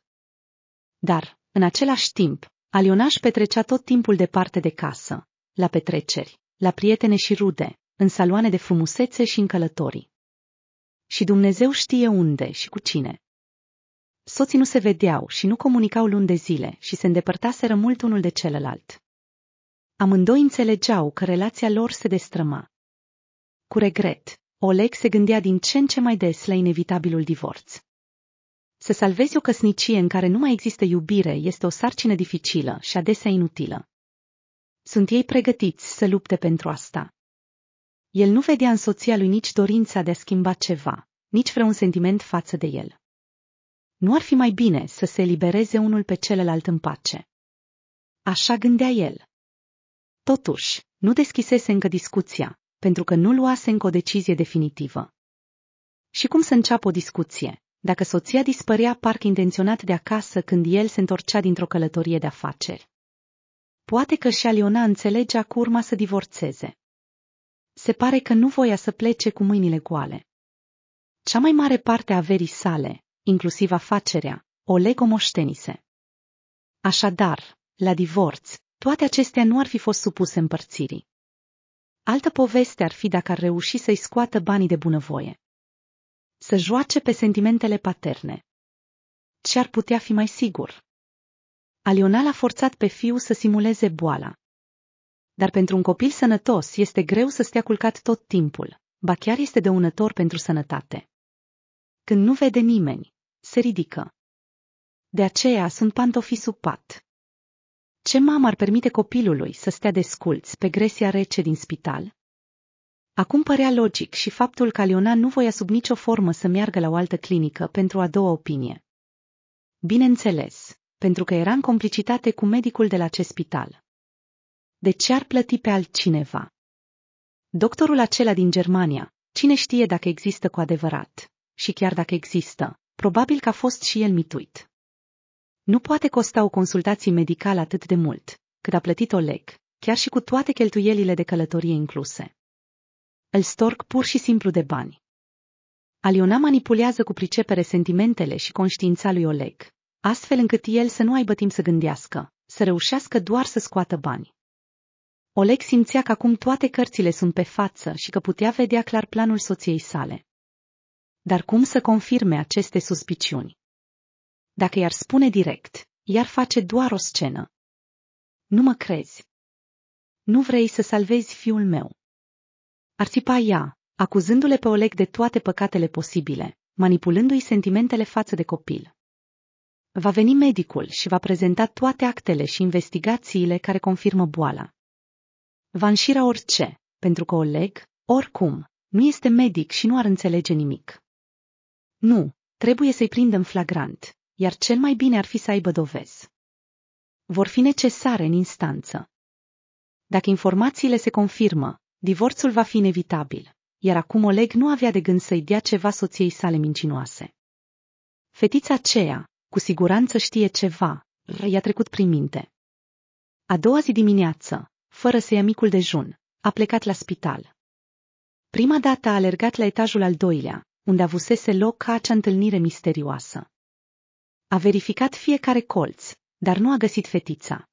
Dar, în același timp, Alionaș petrecea tot timpul departe de casă, la petreceri, la prietene și rude, în saloane de frumusețe și în călătorii. Și Dumnezeu știe unde și cu cine. Soții nu se vedeau și nu comunicau luni de zile și se îndepărtaseră mult unul de celălalt. Amândoi înțelegeau că relația lor se destrăma. Cu regret, Oleg se gândea din ce în ce mai des la inevitabilul divorț. Să salvezi o căsnicie în care nu mai există iubire este o sarcină dificilă și adesea inutilă. Sunt ei pregătiți să lupte pentru asta. El nu vedea în soția lui nici dorința de a schimba ceva, nici vreun sentiment față de el. Nu ar fi mai bine să se elibereze unul pe celălalt în pace. Așa gândea el. Totuși, nu deschisese încă discuția, pentru că nu luase încă o decizie definitivă. Și cum să înceapă o discuție, dacă soția dispărea parcă intenționat de acasă când el se întorcea dintr-o călătorie de afaceri? Poate că și Aliona înțelegea cu urma să divorțeze. Se pare că nu voia să plece cu mâinile goale. Cea mai mare parte a verii sale inclusiv afacerea, o lego moștenise. Așadar, la divorț, toate acestea nu ar fi fost supuse împărțirii. Altă poveste ar fi dacă ar reuși să-i scoată banii de bunăvoie. Să joace pe sentimentele paterne. Ce ar putea fi mai sigur? Alional a forțat pe fiu să simuleze boala. Dar pentru un copil sănătos este greu să stea culcat tot timpul, ba chiar este dăunător pentru sănătate. Când nu vede nimeni, se ridică. De aceea sunt pantofi sub pat. Ce mamă ar permite copilului să stea desculț pe gresia rece din spital? Acum părea logic și faptul că Aliona nu voia sub nicio formă să meargă la o altă clinică pentru a doua opinie. Bineînțeles, pentru că era în complicitate cu medicul de la acest spital. De ce ar plăti pe altcineva? Doctorul acela din Germania, cine știe dacă există cu adevărat? Și chiar dacă există, probabil că a fost și el mituit. Nu poate costa o consultație medicală atât de mult, cât a plătit Oleg, chiar și cu toate cheltuielile de călătorie incluse. Îl storc pur și simplu de bani. Aliona manipulează cu pricepere sentimentele și conștiința lui Oleg, astfel încât el să nu aibă timp să gândească, să reușească doar să scoată bani. Oleg simțea că acum toate cărțile sunt pe față și că putea vedea clar planul soției sale. Dar cum să confirme aceste suspiciuni? Dacă i-ar spune direct, i-ar face doar o scenă. Nu mă crezi. Nu vrei să salvezi fiul meu. Ar țipa ea, acuzându-le pe Oleg de toate păcatele posibile, manipulându-i sentimentele față de copil. Va veni medicul și va prezenta toate actele și investigațiile care confirmă boala. Va înșira orice, pentru că Oleg, oricum, nu este medic și nu ar înțelege nimic. Nu, trebuie să-i prindem flagrant, iar cel mai bine ar fi să aibă dovezi. Vor fi necesare în instanță. Dacă informațiile se confirmă, divorțul va fi inevitabil, iar acum Oleg nu avea de gând să-i dea ceva soției sale mincinoase. Fetița aceea, cu siguranță știe ceva, i-a trecut prin minte. A doua zi dimineață, fără să ia micul dejun, a plecat la spital. Prima dată a alergat la etajul al doilea, unde avusese loc acea întâlnire misterioasă. A verificat fiecare colț, dar nu a găsit fetița.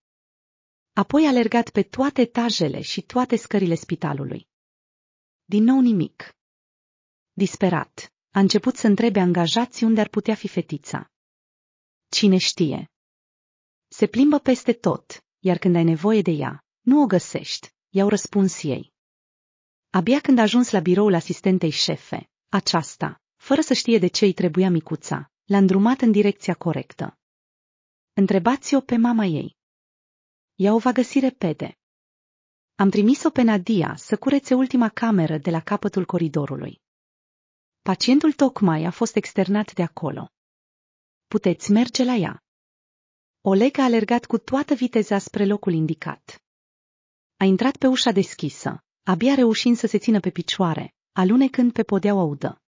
Apoi a alergat pe toate etajele și toate scările spitalului. Din nou nimic. Disperat, a început să întrebe angajații unde ar putea fi fetița. Cine știe? Se plimbă peste tot, iar când ai nevoie de ea, nu o găsești, i-au răspuns ei. Abia când a ajuns la biroul asistentei șefe, aceasta, fără să știe de ce îi trebuia micuța, l-a îndrumat în direcția corectă. Întrebați-o pe mama ei. Ea o va găsi repede. Am trimis-o pe Nadia să curețe ultima cameră de la capătul coridorului. Pacientul tocmai a fost externat de acolo. Puteți merge la ea. Oleg a alergat cu toată viteza spre locul indicat. A intrat pe ușa deschisă, abia reușind să se țină pe picioare, alunecând pe podeaua udă.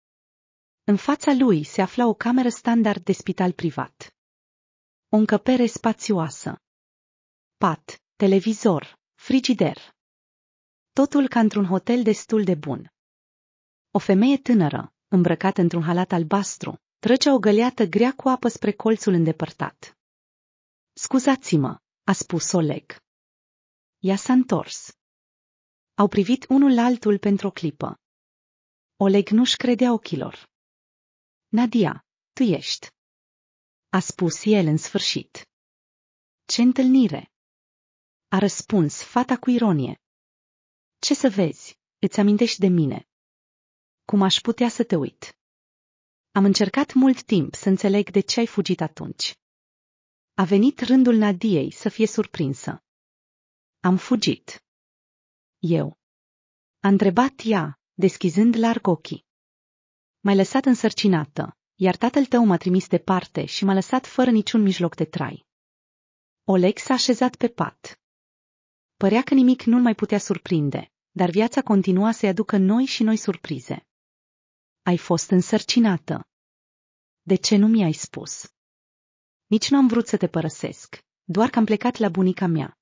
În fața lui se afla o cameră standard de spital privat. O încăpere spațioasă. Pat, televizor, frigider. Totul ca într-un hotel destul de bun. O femeie tânără, îmbrăcată într-un halat albastru, trecea o găleată grea cu apă spre colțul îndepărtat. Scuzați-mă, a spus Oleg. Ea s-a întors. Au privit unul la altul pentru o clipă. Oleg nu-și credea ochilor. Nadia, tu ești. A spus el în sfârșit. Ce întâlnire? A răspuns fata cu ironie. Ce să vezi, îți amintești de mine. Cum aș putea să te uit? Am încercat mult timp să înțeleg de ce ai fugit atunci. A venit rândul Nadiei să fie surprinsă. Am fugit. Eu. A întrebat ea, deschizând larg ochii. M-ai lăsat însărcinată, iar tatăl tău m-a trimis departe și m-a lăsat fără niciun mijloc de trai. Oleg s-a așezat pe pat. Părea că nimic nu-l mai putea surprinde, dar viața continua să-i aducă noi și noi surprize. Ai fost însărcinată. De ce nu mi-ai spus? Nici nu am vrut să te părăsesc, doar că am plecat la bunica mea.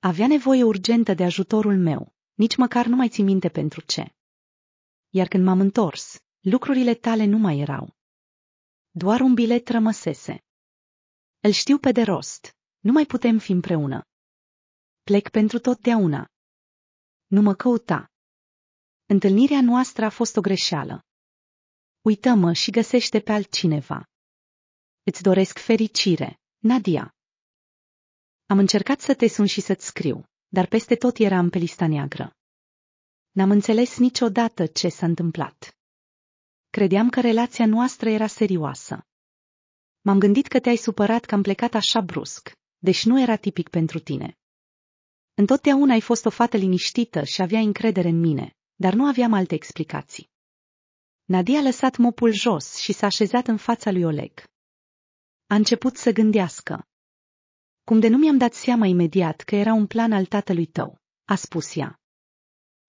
Avea nevoie urgentă de ajutorul meu, nici măcar nu mai ții minte pentru ce iar când m-am întors, lucrurile tale nu mai erau. Doar un bilet rămăsese. Îl știu pe de rost. Nu mai putem fi împreună. Plec pentru totdeauna. Nu mă căuta. Întâlnirea noastră a fost o greșeală. Uită-mă și găsește pe altcineva. Îți doresc fericire, Nadia. Am încercat să te sun și să-ți scriu, dar peste tot eram pe lista neagră. N-am înțeles niciodată ce s-a întâmplat. Credeam că relația noastră era serioasă. M-am gândit că te-ai supărat că am plecat așa brusc, deși nu era tipic pentru tine. Întotdeauna ai fost o fată liniștită și avea încredere în mine, dar nu aveam alte explicații. Nadia a lăsat mopul jos și s-a așezat în fața lui Oleg. A început să gândească. Cum de nu mi-am dat seama imediat că era un plan al tatălui tău, a spus ea.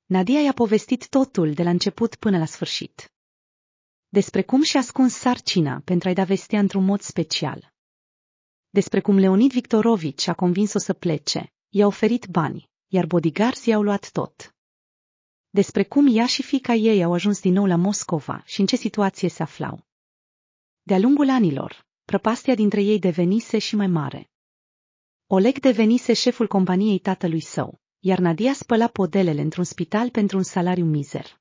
Nadia i-a povestit totul de la început până la sfârșit. Despre cum și-a ascuns sarcina pentru a-i da vestea într-un mod special. Despre cum Leonid Victorovici a convins-o să plece, i-a oferit bani, iar bodyguards i-au luat tot. Despre cum ea și fica ei au ajuns din nou la Moscova și în ce situație se aflau. De-a lungul anilor, prăpastia dintre ei devenise și mai mare. Oleg devenise șeful companiei tatălui său, iar Nadia spăla podelele într-un spital pentru un salariu mizer.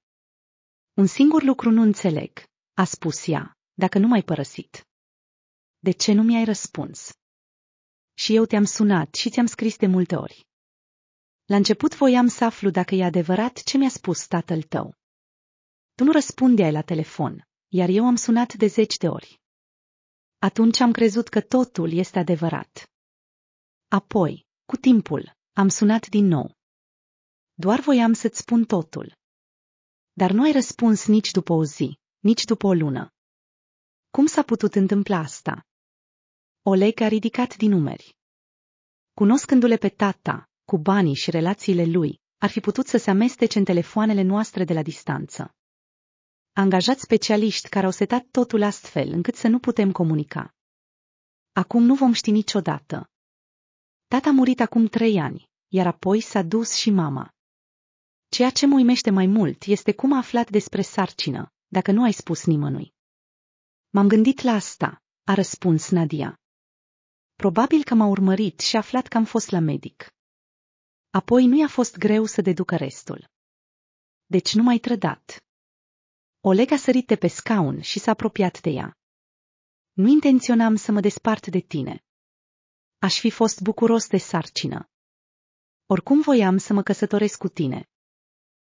Un singur lucru nu înțeleg, a spus ea, dacă nu m-ai părăsit. De ce nu mi-ai răspuns? Și eu te-am sunat și ți-am scris de multe ori. La început voiam să aflu dacă e adevărat ce mi-a spus tatăl tău. Tu nu răspundeai la telefon, iar eu am sunat de zeci de ori. Atunci am crezut că totul este adevărat. Apoi, cu timpul, am sunat din nou. Doar voiam să-ți spun totul. Dar nu ai răspuns nici după o zi, nici după o lună. Cum s-a putut întâmpla asta? Oleg a ridicat din numeri. Cunoscându-le pe tata, cu banii și relațiile lui, ar fi putut să se amestece în telefoanele noastre de la distanță. Angajați specialiști care au setat totul astfel încât să nu putem comunica. Acum nu vom ști niciodată. Tata a murit acum trei ani, iar apoi s-a dus și mama. Ceea ce mă uimește mai mult este cum a aflat despre sarcină, dacă nu ai spus nimănui. M-am gândit la asta, a răspuns Nadia. Probabil că m-a urmărit și a aflat că am fost la medic. Apoi nu i-a fost greu să deducă restul. Deci nu m-ai trădat. Oleg a sărit de pe scaun și s-a apropiat de ea. Nu intenționam să mă despart de tine, Aș fi fost bucuros de sarcină. Oricum voiam să mă căsătoresc cu tine.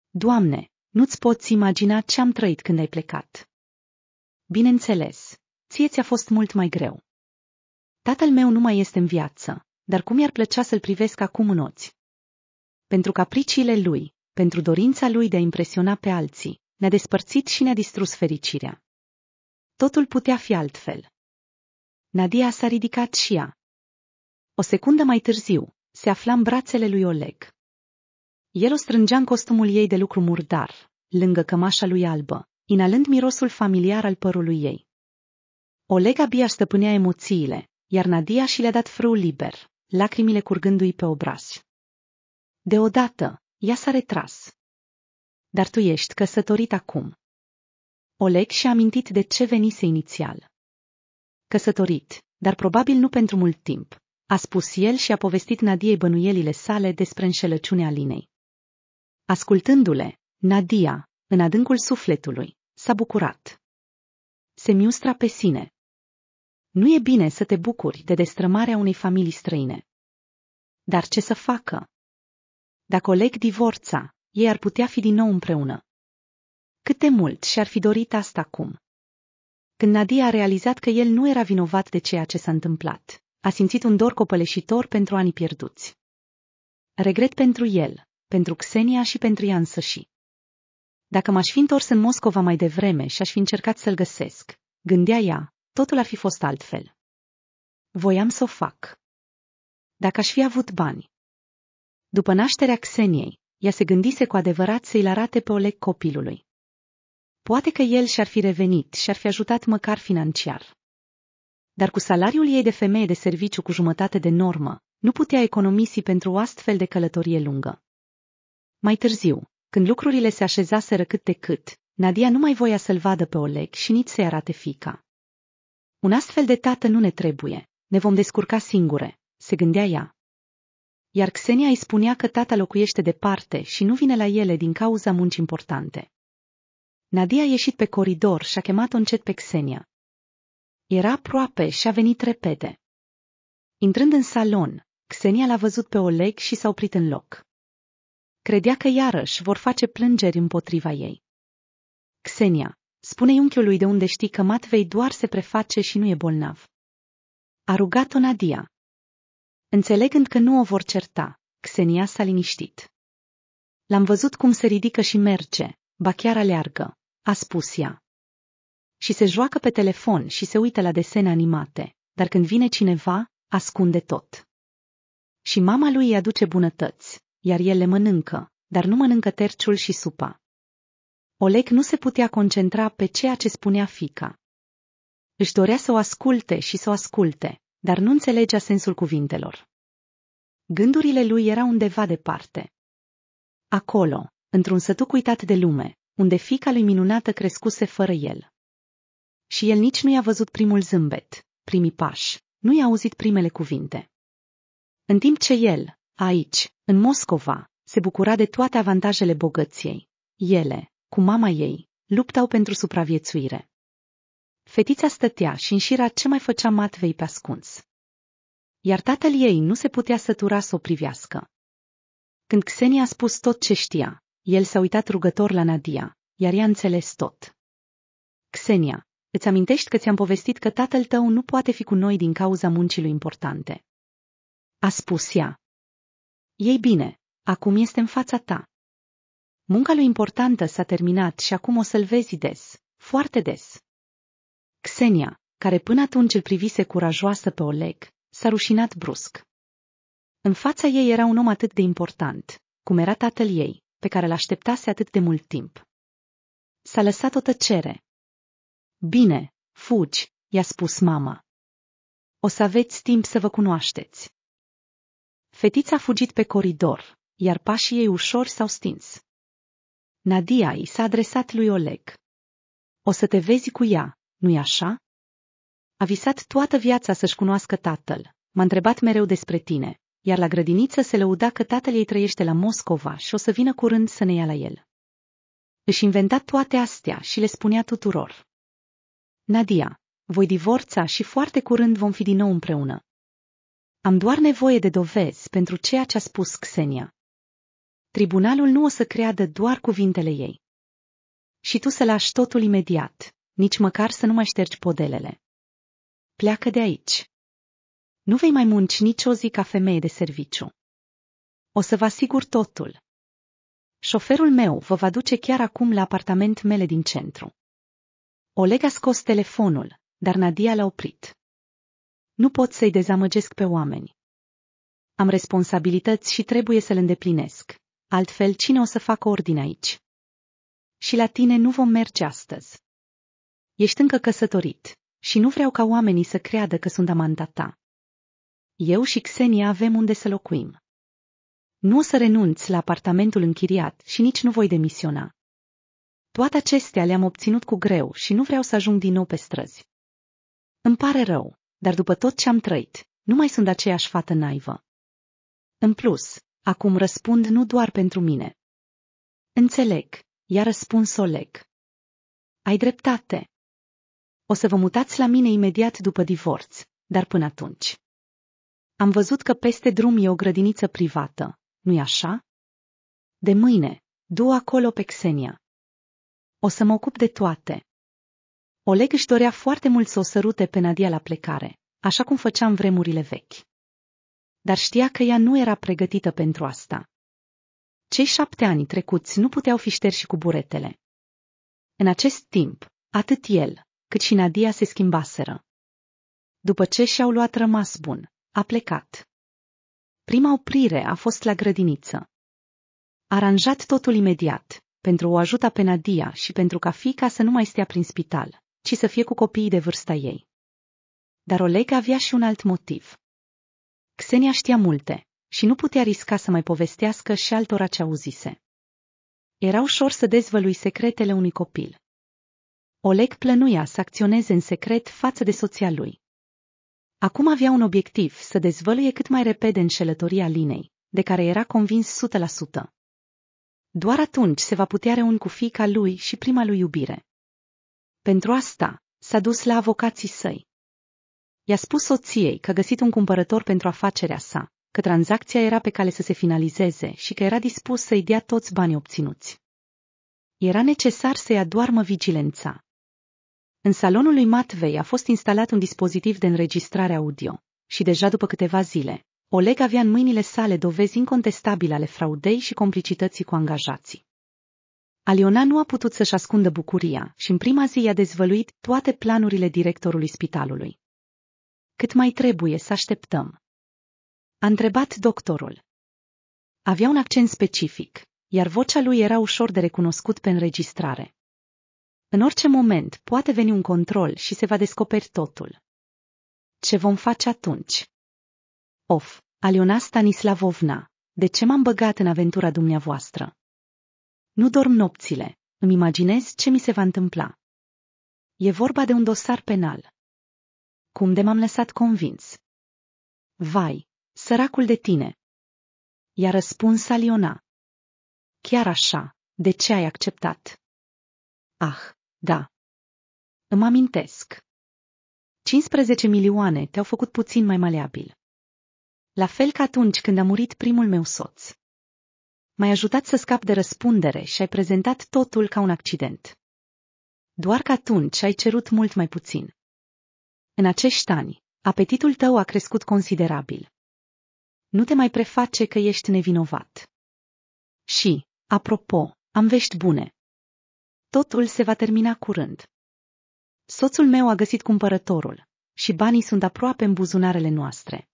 Doamne, nu-ți poți imagina ce am trăit când ai plecat. Bineînțeles, ție ți-a fost mult mai greu. Tatăl meu nu mai este în viață, dar cum i-ar plăcea să-l privesc acum în oți? Pentru capriciile lui, pentru dorința lui de a impresiona pe alții, ne-a despărțit și ne-a distrus fericirea. Totul putea fi altfel. Nadia s-a ridicat și ea, o secundă mai târziu, se afla în brațele lui Oleg. El o strângea în costumul ei de lucru murdar, lângă cămașa lui albă, inalând mirosul familiar al părului ei. Oleg abia stăpânea emoțiile, iar Nadia și le-a dat frâu liber, lacrimile curgându-i pe obraz. Deodată, ea s-a retras. Dar tu ești căsătorit acum. Oleg și-a amintit de ce venise inițial. Căsătorit, dar probabil nu pentru mult timp, a spus el și a povestit Nadiei bănuielile sale despre înșelăciunea Linei. Ascultându-le, Nadia, în adâncul sufletului, s-a bucurat. Se miustra pe sine. Nu e bine să te bucuri de destrămarea unei familii străine. Dar ce să facă? Dacă Oleg divorța, ei ar putea fi din nou împreună. Cât de mult și-ar fi dorit asta acum? Când Nadia a realizat că el nu era vinovat de ceea ce s-a întâmplat, a simțit un dor copăleșitor pentru anii pierduți. Regret pentru el, pentru Xenia și pentru ea însăși. Dacă m-aș fi întors în Moscova mai devreme și aș fi încercat să-l găsesc, gândea ea, totul ar fi fost altfel. Voiam să o fac. Dacă aș fi avut bani. După nașterea Xeniei, ea se gândise cu adevărat să-i arate pe Oleg copilului. Poate că el și-ar fi revenit și-ar fi ajutat măcar financiar dar cu salariul ei de femeie de serviciu cu jumătate de normă, nu putea economisi pentru o astfel de călătorie lungă. Mai târziu, când lucrurile se așezaseră cât de cât, Nadia nu mai voia să-l vadă pe Oleg și nici să-i arate fica. Un astfel de tată nu ne trebuie, ne vom descurca singure, se gândea ea. Iar Xenia îi spunea că tata locuiește departe și nu vine la ele din cauza muncii importante. Nadia a ieșit pe coridor și a chemat-o încet pe Xenia, era aproape și a venit repede. Intrând în salon, Xenia l-a văzut pe Oleg și s-a oprit în loc. Credea că iarăși vor face plângeri împotriva ei. Xenia, spune unchiului de unde știi că Matvei doar se preface și nu e bolnav. A rugat-o Nadia. Înțelegând că nu o vor certa, Xenia s-a liniștit. L-am văzut cum se ridică și merge, ba chiar aleargă, a spus ea și se joacă pe telefon și se uită la desene animate, dar când vine cineva, ascunde tot. Și mama lui îi aduce bunătăți, iar el le mănâncă, dar nu mănâncă terciul și supa. Oleg nu se putea concentra pe ceea ce spunea fica. Își dorea să o asculte și să o asculte, dar nu înțelegea sensul cuvintelor. Gândurile lui erau undeva departe. Acolo, într-un sătuc uitat de lume, unde fica lui minunată crescuse fără el. Și el nici nu i-a văzut primul zâmbet, primii pași, nu i-a auzit primele cuvinte. În timp ce el, aici, în Moscova, se bucura de toate avantajele bogăției, ele, cu mama ei, luptau pentru supraviețuire. Fetița stătea și înșira ce mai făcea Matvei pe ascuns. Iar tatăl ei nu se putea sătura să o privească. Când Xenia a spus tot ce știa, el s-a uitat rugător la Nadia, iar ea a înțeles tot. Xenia, Îți amintești că ți-am povestit că tatăl tău nu poate fi cu noi din cauza muncii lui importante. A spus ea. Ei bine, acum este în fața ta. Munca lui importantă s-a terminat și acum o să-l vezi des, foarte des. Xenia, care până atunci îl privise curajoasă pe Oleg, s-a rușinat brusc. În fața ei era un om atât de important, cum era tatăl ei, pe care l-așteptase atât de mult timp. S-a lăsat o tăcere, Bine, fugi, i-a spus mama. O să aveți timp să vă cunoașteți. Fetița a fugit pe coridor, iar pașii ei ușor s-au stins. Nadia i s-a adresat lui Oleg. O să te vezi cu ea, nu-i așa? A visat toată viața să-și cunoască tatăl. M-a întrebat mereu despre tine, iar la grădiniță se lăuda că tatăl ei trăiește la Moscova și o să vină curând să ne ia la el. Își inventa toate astea și le spunea tuturor. Nadia, voi divorța și foarte curând vom fi din nou împreună. Am doar nevoie de dovezi pentru ceea ce a spus Xenia. Tribunalul nu o să creadă doar cuvintele ei. Și tu să lași totul imediat, nici măcar să nu mai ștergi podelele. Pleacă de aici. Nu vei mai munci nici o zi ca femeie de serviciu. O să vă asigur totul. Șoferul meu vă va duce chiar acum la apartament mele din centru. Oleg a scos telefonul, dar Nadia l-a oprit. Nu pot să-i dezamăgesc pe oameni. Am responsabilități și trebuie să le îndeplinesc. Altfel, cine o să facă ordine aici? Și la tine nu vom merge astăzi. Ești încă căsătorit și nu vreau ca oamenii să creadă că sunt amanta ta. Eu și Xenia avem unde să locuim. Nu o să renunț la apartamentul închiriat și nici nu voi demisiona. Toate acestea le-am obținut cu greu și nu vreau să ajung din nou pe străzi. Îmi pare rău, dar după tot ce am trăit, nu mai sunt aceeași fată naivă. În plus, acum răspund nu doar pentru mine. Înțeleg, i-a răspuns Oleg. Ai dreptate. O să vă mutați la mine imediat după divorț, dar până atunci. Am văzut că peste drum e o grădiniță privată, nu-i așa? De mâine, du acolo pe Xenia o să mă ocup de toate. Oleg își dorea foarte mult să o sărute pe Nadia la plecare, așa cum făcea în vremurile vechi. Dar știa că ea nu era pregătită pentru asta. Cei șapte ani trecuți nu puteau fi șterși cu buretele. În acest timp, atât el, cât și Nadia se schimbaseră. După ce și-au luat rămas bun, a plecat. Prima oprire a fost la grădiniță. Aranjat totul imediat, pentru o ajuta pe Nadia și pentru ca fica să nu mai stea prin spital, ci să fie cu copiii de vârsta ei. Dar Oleg avea și un alt motiv. Xenia știa multe și nu putea risca să mai povestească și altora ce auzise. Era ușor să dezvălui secretele unui copil. Oleg plănuia să acționeze în secret față de soția lui. Acum avea un obiectiv să dezvăluie cât mai repede înșelătoria Linei, de care era convins 100%. Doar atunci se va putea reun cu fica lui și prima lui iubire. Pentru asta, s-a dus la avocații săi. I-a spus soției că a găsit un cumpărător pentru afacerea sa, că tranzacția era pe cale să se finalizeze și că era dispus să-i dea toți banii obținuți. Era necesar să-i adoarmă vigilența. În salonul lui Matvei a fost instalat un dispozitiv de înregistrare audio și deja după câteva zile, Oleg avea în mâinile sale dovezi incontestabile ale fraudei și complicității cu angajații. Aliona nu a putut să-și ascundă bucuria și în prima zi i-a dezvăluit toate planurile directorului spitalului. Cât mai trebuie să așteptăm? A întrebat doctorul. Avea un accent specific, iar vocea lui era ușor de recunoscut pe înregistrare. În orice moment poate veni un control și se va descoperi totul. Ce vom face atunci? Of, Aliona Stanislavovna, de ce m-am băgat în aventura dumneavoastră? Nu dorm nopțile, îmi imaginez ce mi se va întâmpla. E vorba de un dosar penal. Cum de m-am lăsat convins? Vai, săracul de tine! I-a răspuns Aliona. Chiar așa, de ce ai acceptat? Ah, da. Îmi amintesc. 15 milioane te-au făcut puțin mai maleabil la fel ca atunci când a murit primul meu soț. M-ai ajutat să scap de răspundere și ai prezentat totul ca un accident. Doar că atunci ai cerut mult mai puțin. În acești ani, apetitul tău a crescut considerabil. Nu te mai preface că ești nevinovat. Și, apropo, am vești bune. Totul se va termina curând. Soțul meu a găsit cumpărătorul și banii sunt aproape în buzunarele noastre.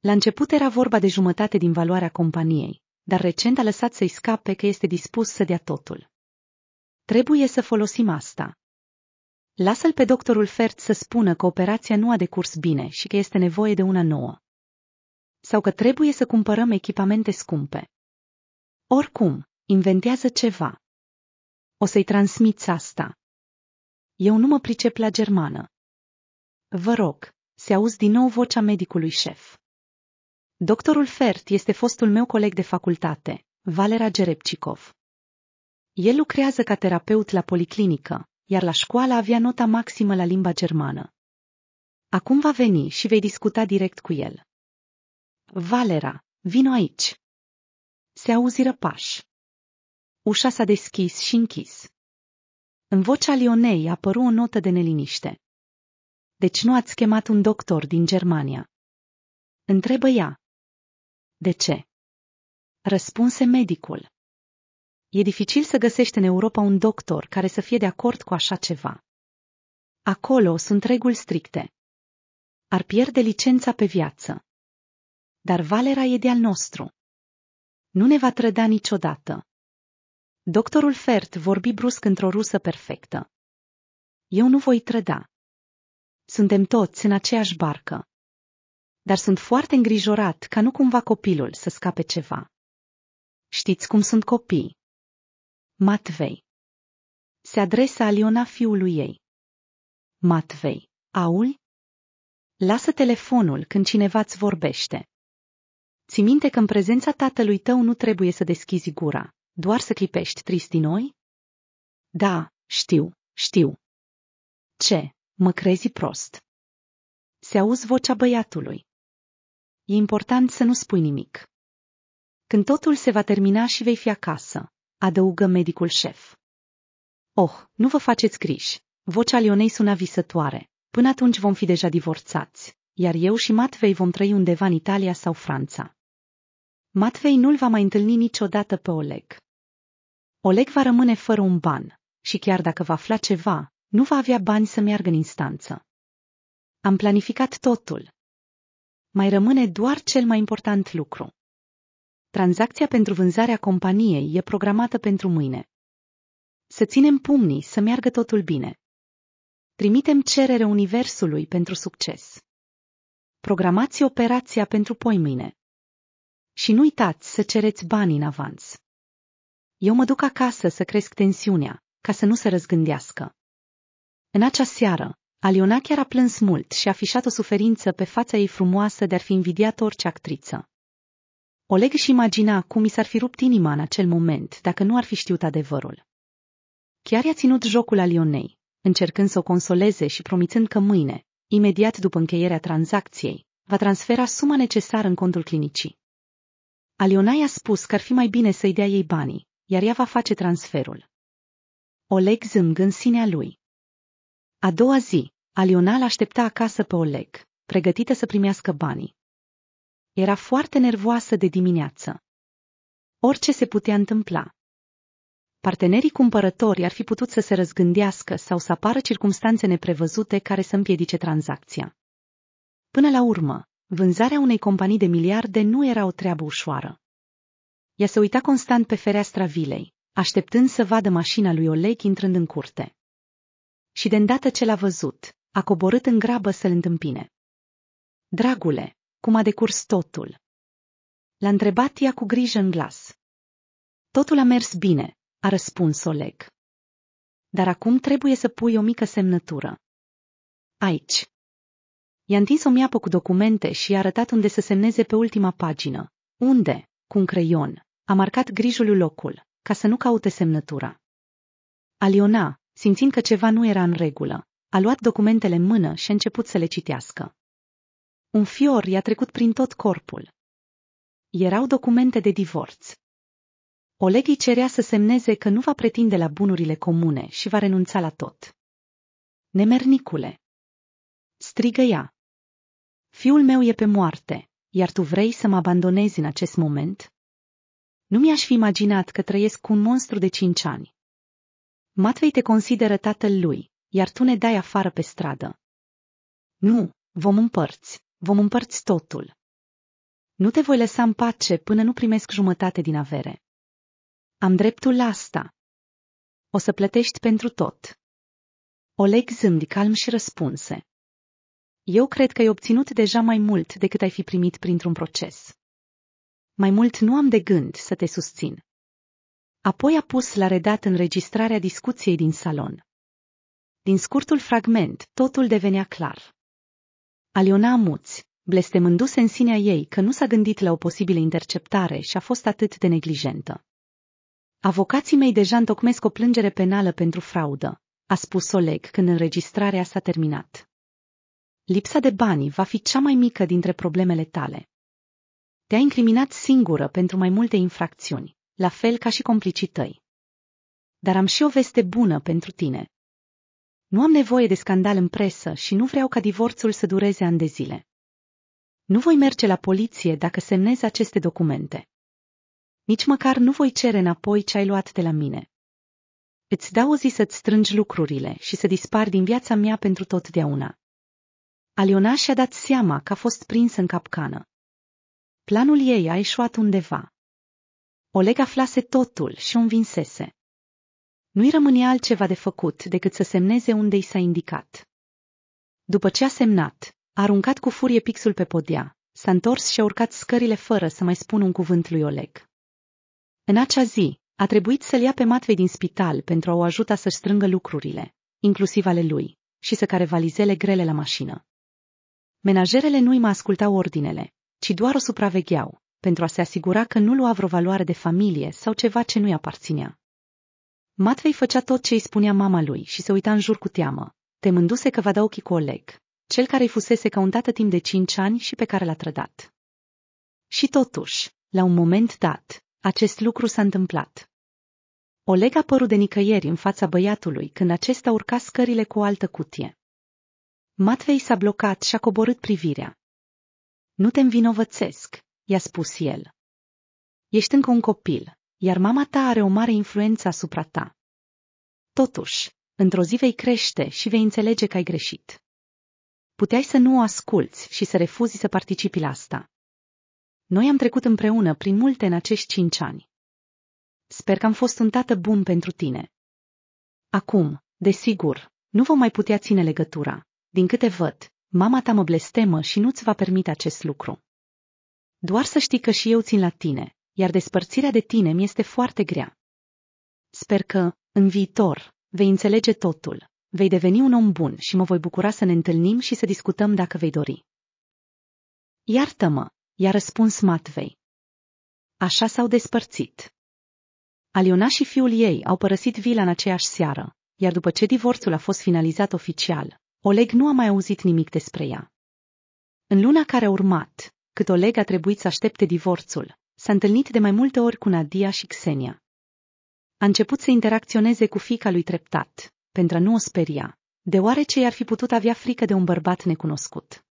La început era vorba de jumătate din valoarea companiei, dar recent a lăsat să-i scape că este dispus să dea totul. Trebuie să folosim asta. Lasă-l pe doctorul Fert să spună că operația nu a decurs bine și că este nevoie de una nouă. Sau că trebuie să cumpărăm echipamente scumpe. Oricum, inventează ceva. O să-i transmiți asta. Eu nu mă pricep la germană. Vă rog, se auzi din nou vocea medicului șef. Doctorul Fert este fostul meu coleg de facultate, Valera Gerepcikov. El lucrează ca terapeut la policlinică, iar la școală avea nota maximă la limba germană. Acum va veni și vei discuta direct cu el. Valera, vino aici. Se auziră pași. Ușa s-a deschis și închis. În vocea Lionei apăru o notă de neliniște. Deci nu ați chemat un doctor din Germania? Întrebă ea, de ce? Răspunse medicul. E dificil să găsești în Europa un doctor care să fie de acord cu așa ceva. Acolo sunt reguli stricte. Ar pierde licența pe viață. Dar Valera e de-al nostru. Nu ne va trăda niciodată. Doctorul Fert vorbi brusc într-o rusă perfectă. Eu nu voi trăda. Suntem toți în aceeași barcă dar sunt foarte îngrijorat ca nu cumva copilul să scape ceva. Știți cum sunt copii? Matvei. Se adresa Aliona fiului ei. Matvei, aul? Lasă telefonul când cineva îți vorbește. Ți minte că în prezența tatălui tău nu trebuie să deschizi gura, doar să clipești trist din noi? Da, știu, știu. Ce, mă crezi prost? Se auzi vocea băiatului. E important să nu spui nimic. Când totul se va termina și vei fi acasă, adăugă medicul șef. Oh, nu vă faceți griji. Vocea Lionei sună visătoare. Până atunci vom fi deja divorțați, iar eu și Matvei vom trăi undeva în Italia sau Franța. Matvei nu-l va mai întâlni niciodată pe Oleg. Oleg va rămâne fără un ban și chiar dacă va afla ceva, nu va avea bani să meargă în instanță. Am planificat totul, mai rămâne doar cel mai important lucru. Tranzacția pentru vânzarea companiei e programată pentru mâine. Să ținem pumnii, să meargă totul bine. Trimitem cerere Universului pentru succes. Programați operația pentru mâine. Și nu uitați să cereți bani în avans. Eu mă duc acasă să cresc tensiunea, ca să nu se răzgândească. În acea seară, Aliona chiar a plâns mult și a afișat o suferință pe fața ei frumoasă de a fi invidiat orice actriță. Oleg și imagina cum i s-ar fi rupt inima în acel moment dacă nu ar fi știut adevărul. Chiar i-a ținut jocul Alionei, încercând să o consoleze și promițând că mâine, imediat după încheierea tranzacției, va transfera suma necesară în contul clinicii. Aliona i-a spus că ar fi mai bine să-i dea ei banii, iar ea va face transferul. Oleg zâmgând sinea lui, a doua zi, Alional aștepta acasă pe Oleg, pregătită să primească banii. Era foarte nervoasă de dimineață. Orice se putea întâmpla. Partenerii cumpărători ar fi putut să se răzgândească sau să apară circumstanțe neprevăzute care să împiedice tranzacția. Până la urmă, vânzarea unei companii de miliarde nu era o treabă ușoară. Ea se uita constant pe fereastra vilei, așteptând să vadă mașina lui Oleg intrând în curte și de îndată ce l-a văzut, a coborât în grabă să-l întâmpine. Dragule, cum a decurs totul? L-a întrebat ea cu grijă în glas. Totul a mers bine, a răspuns Oleg. Dar acum trebuie să pui o mică semnătură. Aici. I-a întins o miapă cu documente și i-a arătat unde să semneze pe ultima pagină. Unde, cu un creion, a marcat grijul locul, ca să nu caute semnătura. Aliona, simțind că ceva nu era în regulă. A luat documentele în mână și a început să le citească. Un fior i-a trecut prin tot corpul. Erau documente de divorț. Oleg îi cerea să semneze că nu va pretinde la bunurile comune și va renunța la tot. Nemernicule! Strigă ea. Fiul meu e pe moarte, iar tu vrei să mă abandonezi în acest moment? Nu mi-aș fi imaginat că trăiesc cu un monstru de cinci ani, Matvei te consideră tatăl lui, iar tu ne dai afară pe stradă. Nu, vom împărți, vom împărți totul. Nu te voi lăsa în pace până nu primesc jumătate din avere. Am dreptul la asta. O să plătești pentru tot. Oleg zâmbi calm și răspunse. Eu cred că ai obținut deja mai mult decât ai fi primit printr-un proces. Mai mult nu am de gând să te susțin. Apoi a pus la redat înregistrarea discuției din salon. Din scurtul fragment, totul devenea clar. Aliona Amuți, blestemându-se în sinea ei că nu s-a gândit la o posibilă interceptare și a fost atât de neglijentă. Avocații mei deja întocmesc o plângere penală pentru fraudă, a spus Oleg când înregistrarea s-a terminat. Lipsa de bani va fi cea mai mică dintre problemele tale. Te-ai incriminat singură pentru mai multe infracțiuni la fel ca și complicii tăi. Dar am și o veste bună pentru tine. Nu am nevoie de scandal în presă și nu vreau ca divorțul să dureze ani de zile. Nu voi merge la poliție dacă semnez aceste documente. Nici măcar nu voi cere înapoi ce ai luat de la mine. Îți dau o zi să-ți strângi lucrurile și să dispari din viața mea pentru totdeauna. Aliona și-a dat seama că a fost prins în capcană. Planul ei a ieșuat undeva. Oleg aflase totul și o învinsese. Nu-i rămâne altceva de făcut decât să semneze unde i s-a indicat. După ce a semnat, a aruncat cu furie pixul pe podea, s-a întors și a urcat scările fără să mai spună un cuvânt lui Oleg. În acea zi, a trebuit să-l ia pe Matvei din spital pentru a o ajuta să-și strângă lucrurile, inclusiv ale lui, și să care valizele grele la mașină. Menajerele nu-i mai ascultau ordinele, ci doar o supravegheau, pentru a se asigura că nu lua vreo valoare de familie sau ceva ce nu-i aparținea. Matvei făcea tot ce îi spunea mama lui și se uita în jur cu teamă, temându-se că va da ochii cu Oleg, cel care i fusese ca un tată timp de cinci ani și pe care l-a trădat. Și totuși, la un moment dat, acest lucru s-a întâmplat. Oleg a părut de nicăieri în fața băiatului când acesta urca scările cu o altă cutie. Matvei s-a blocat și a coborât privirea. Nu te învinovățesc, i-a spus el. Ești încă un copil, iar mama ta are o mare influență asupra ta. Totuși, într-o zi vei crește și vei înțelege că ai greșit. Puteai să nu o asculți și să refuzi să participi la asta. Noi am trecut împreună prin multe în acești cinci ani. Sper că am fost un tată bun pentru tine. Acum, desigur, nu vom mai putea ține legătura. Din câte văd, mama ta mă blestemă și nu-ți va permite acest lucru. Doar să știi că și eu țin la tine, iar despărțirea de tine mi este foarte grea. Sper că, în viitor, vei înțelege totul, vei deveni un om bun și mă voi bucura să ne întâlnim și să discutăm dacă vei dori. Iartă-mă, i-a răspuns Matvei. Așa s-au despărțit. Aliona și fiul ei au părăsit vila în aceeași seară, iar după ce divorțul a fost finalizat oficial, Oleg nu a mai auzit nimic despre ea. În luna care a urmat, cât Oleg a trebuit să aștepte divorțul, s-a întâlnit de mai multe ori cu Nadia și Xenia. A început să interacționeze cu fica lui treptat, pentru a nu o speria, deoarece i-ar fi putut avea frică de un bărbat necunoscut.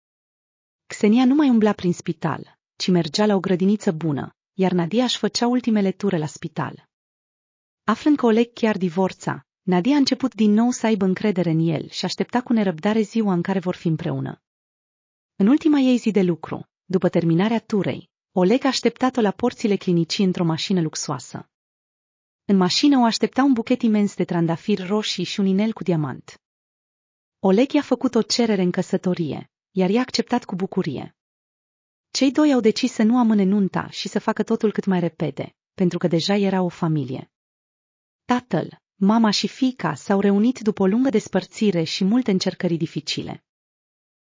Xenia nu mai umbla prin spital, ci mergea la o grădiniță bună, iar Nadia își făcea ultimele ture la spital. Aflând că Oleg chiar divorța, Nadia a început din nou să aibă încredere în el și aștepta cu nerăbdare ziua în care vor fi împreună. În ultima ei zi de lucru, după terminarea turei, Oleg așteptat-o la porțile clinicii într-o mașină luxoasă. În mașină o aștepta un buchet imens de trandafiri roșii și un inel cu diamant. Oleg i-a făcut o cerere în căsătorie, iar i-a acceptat cu bucurie. Cei doi au decis să nu amâne nunta și să facă totul cât mai repede, pentru că deja era o familie. Tatăl, mama și fiica s-au reunit după o lungă despărțire și multe încercări dificile.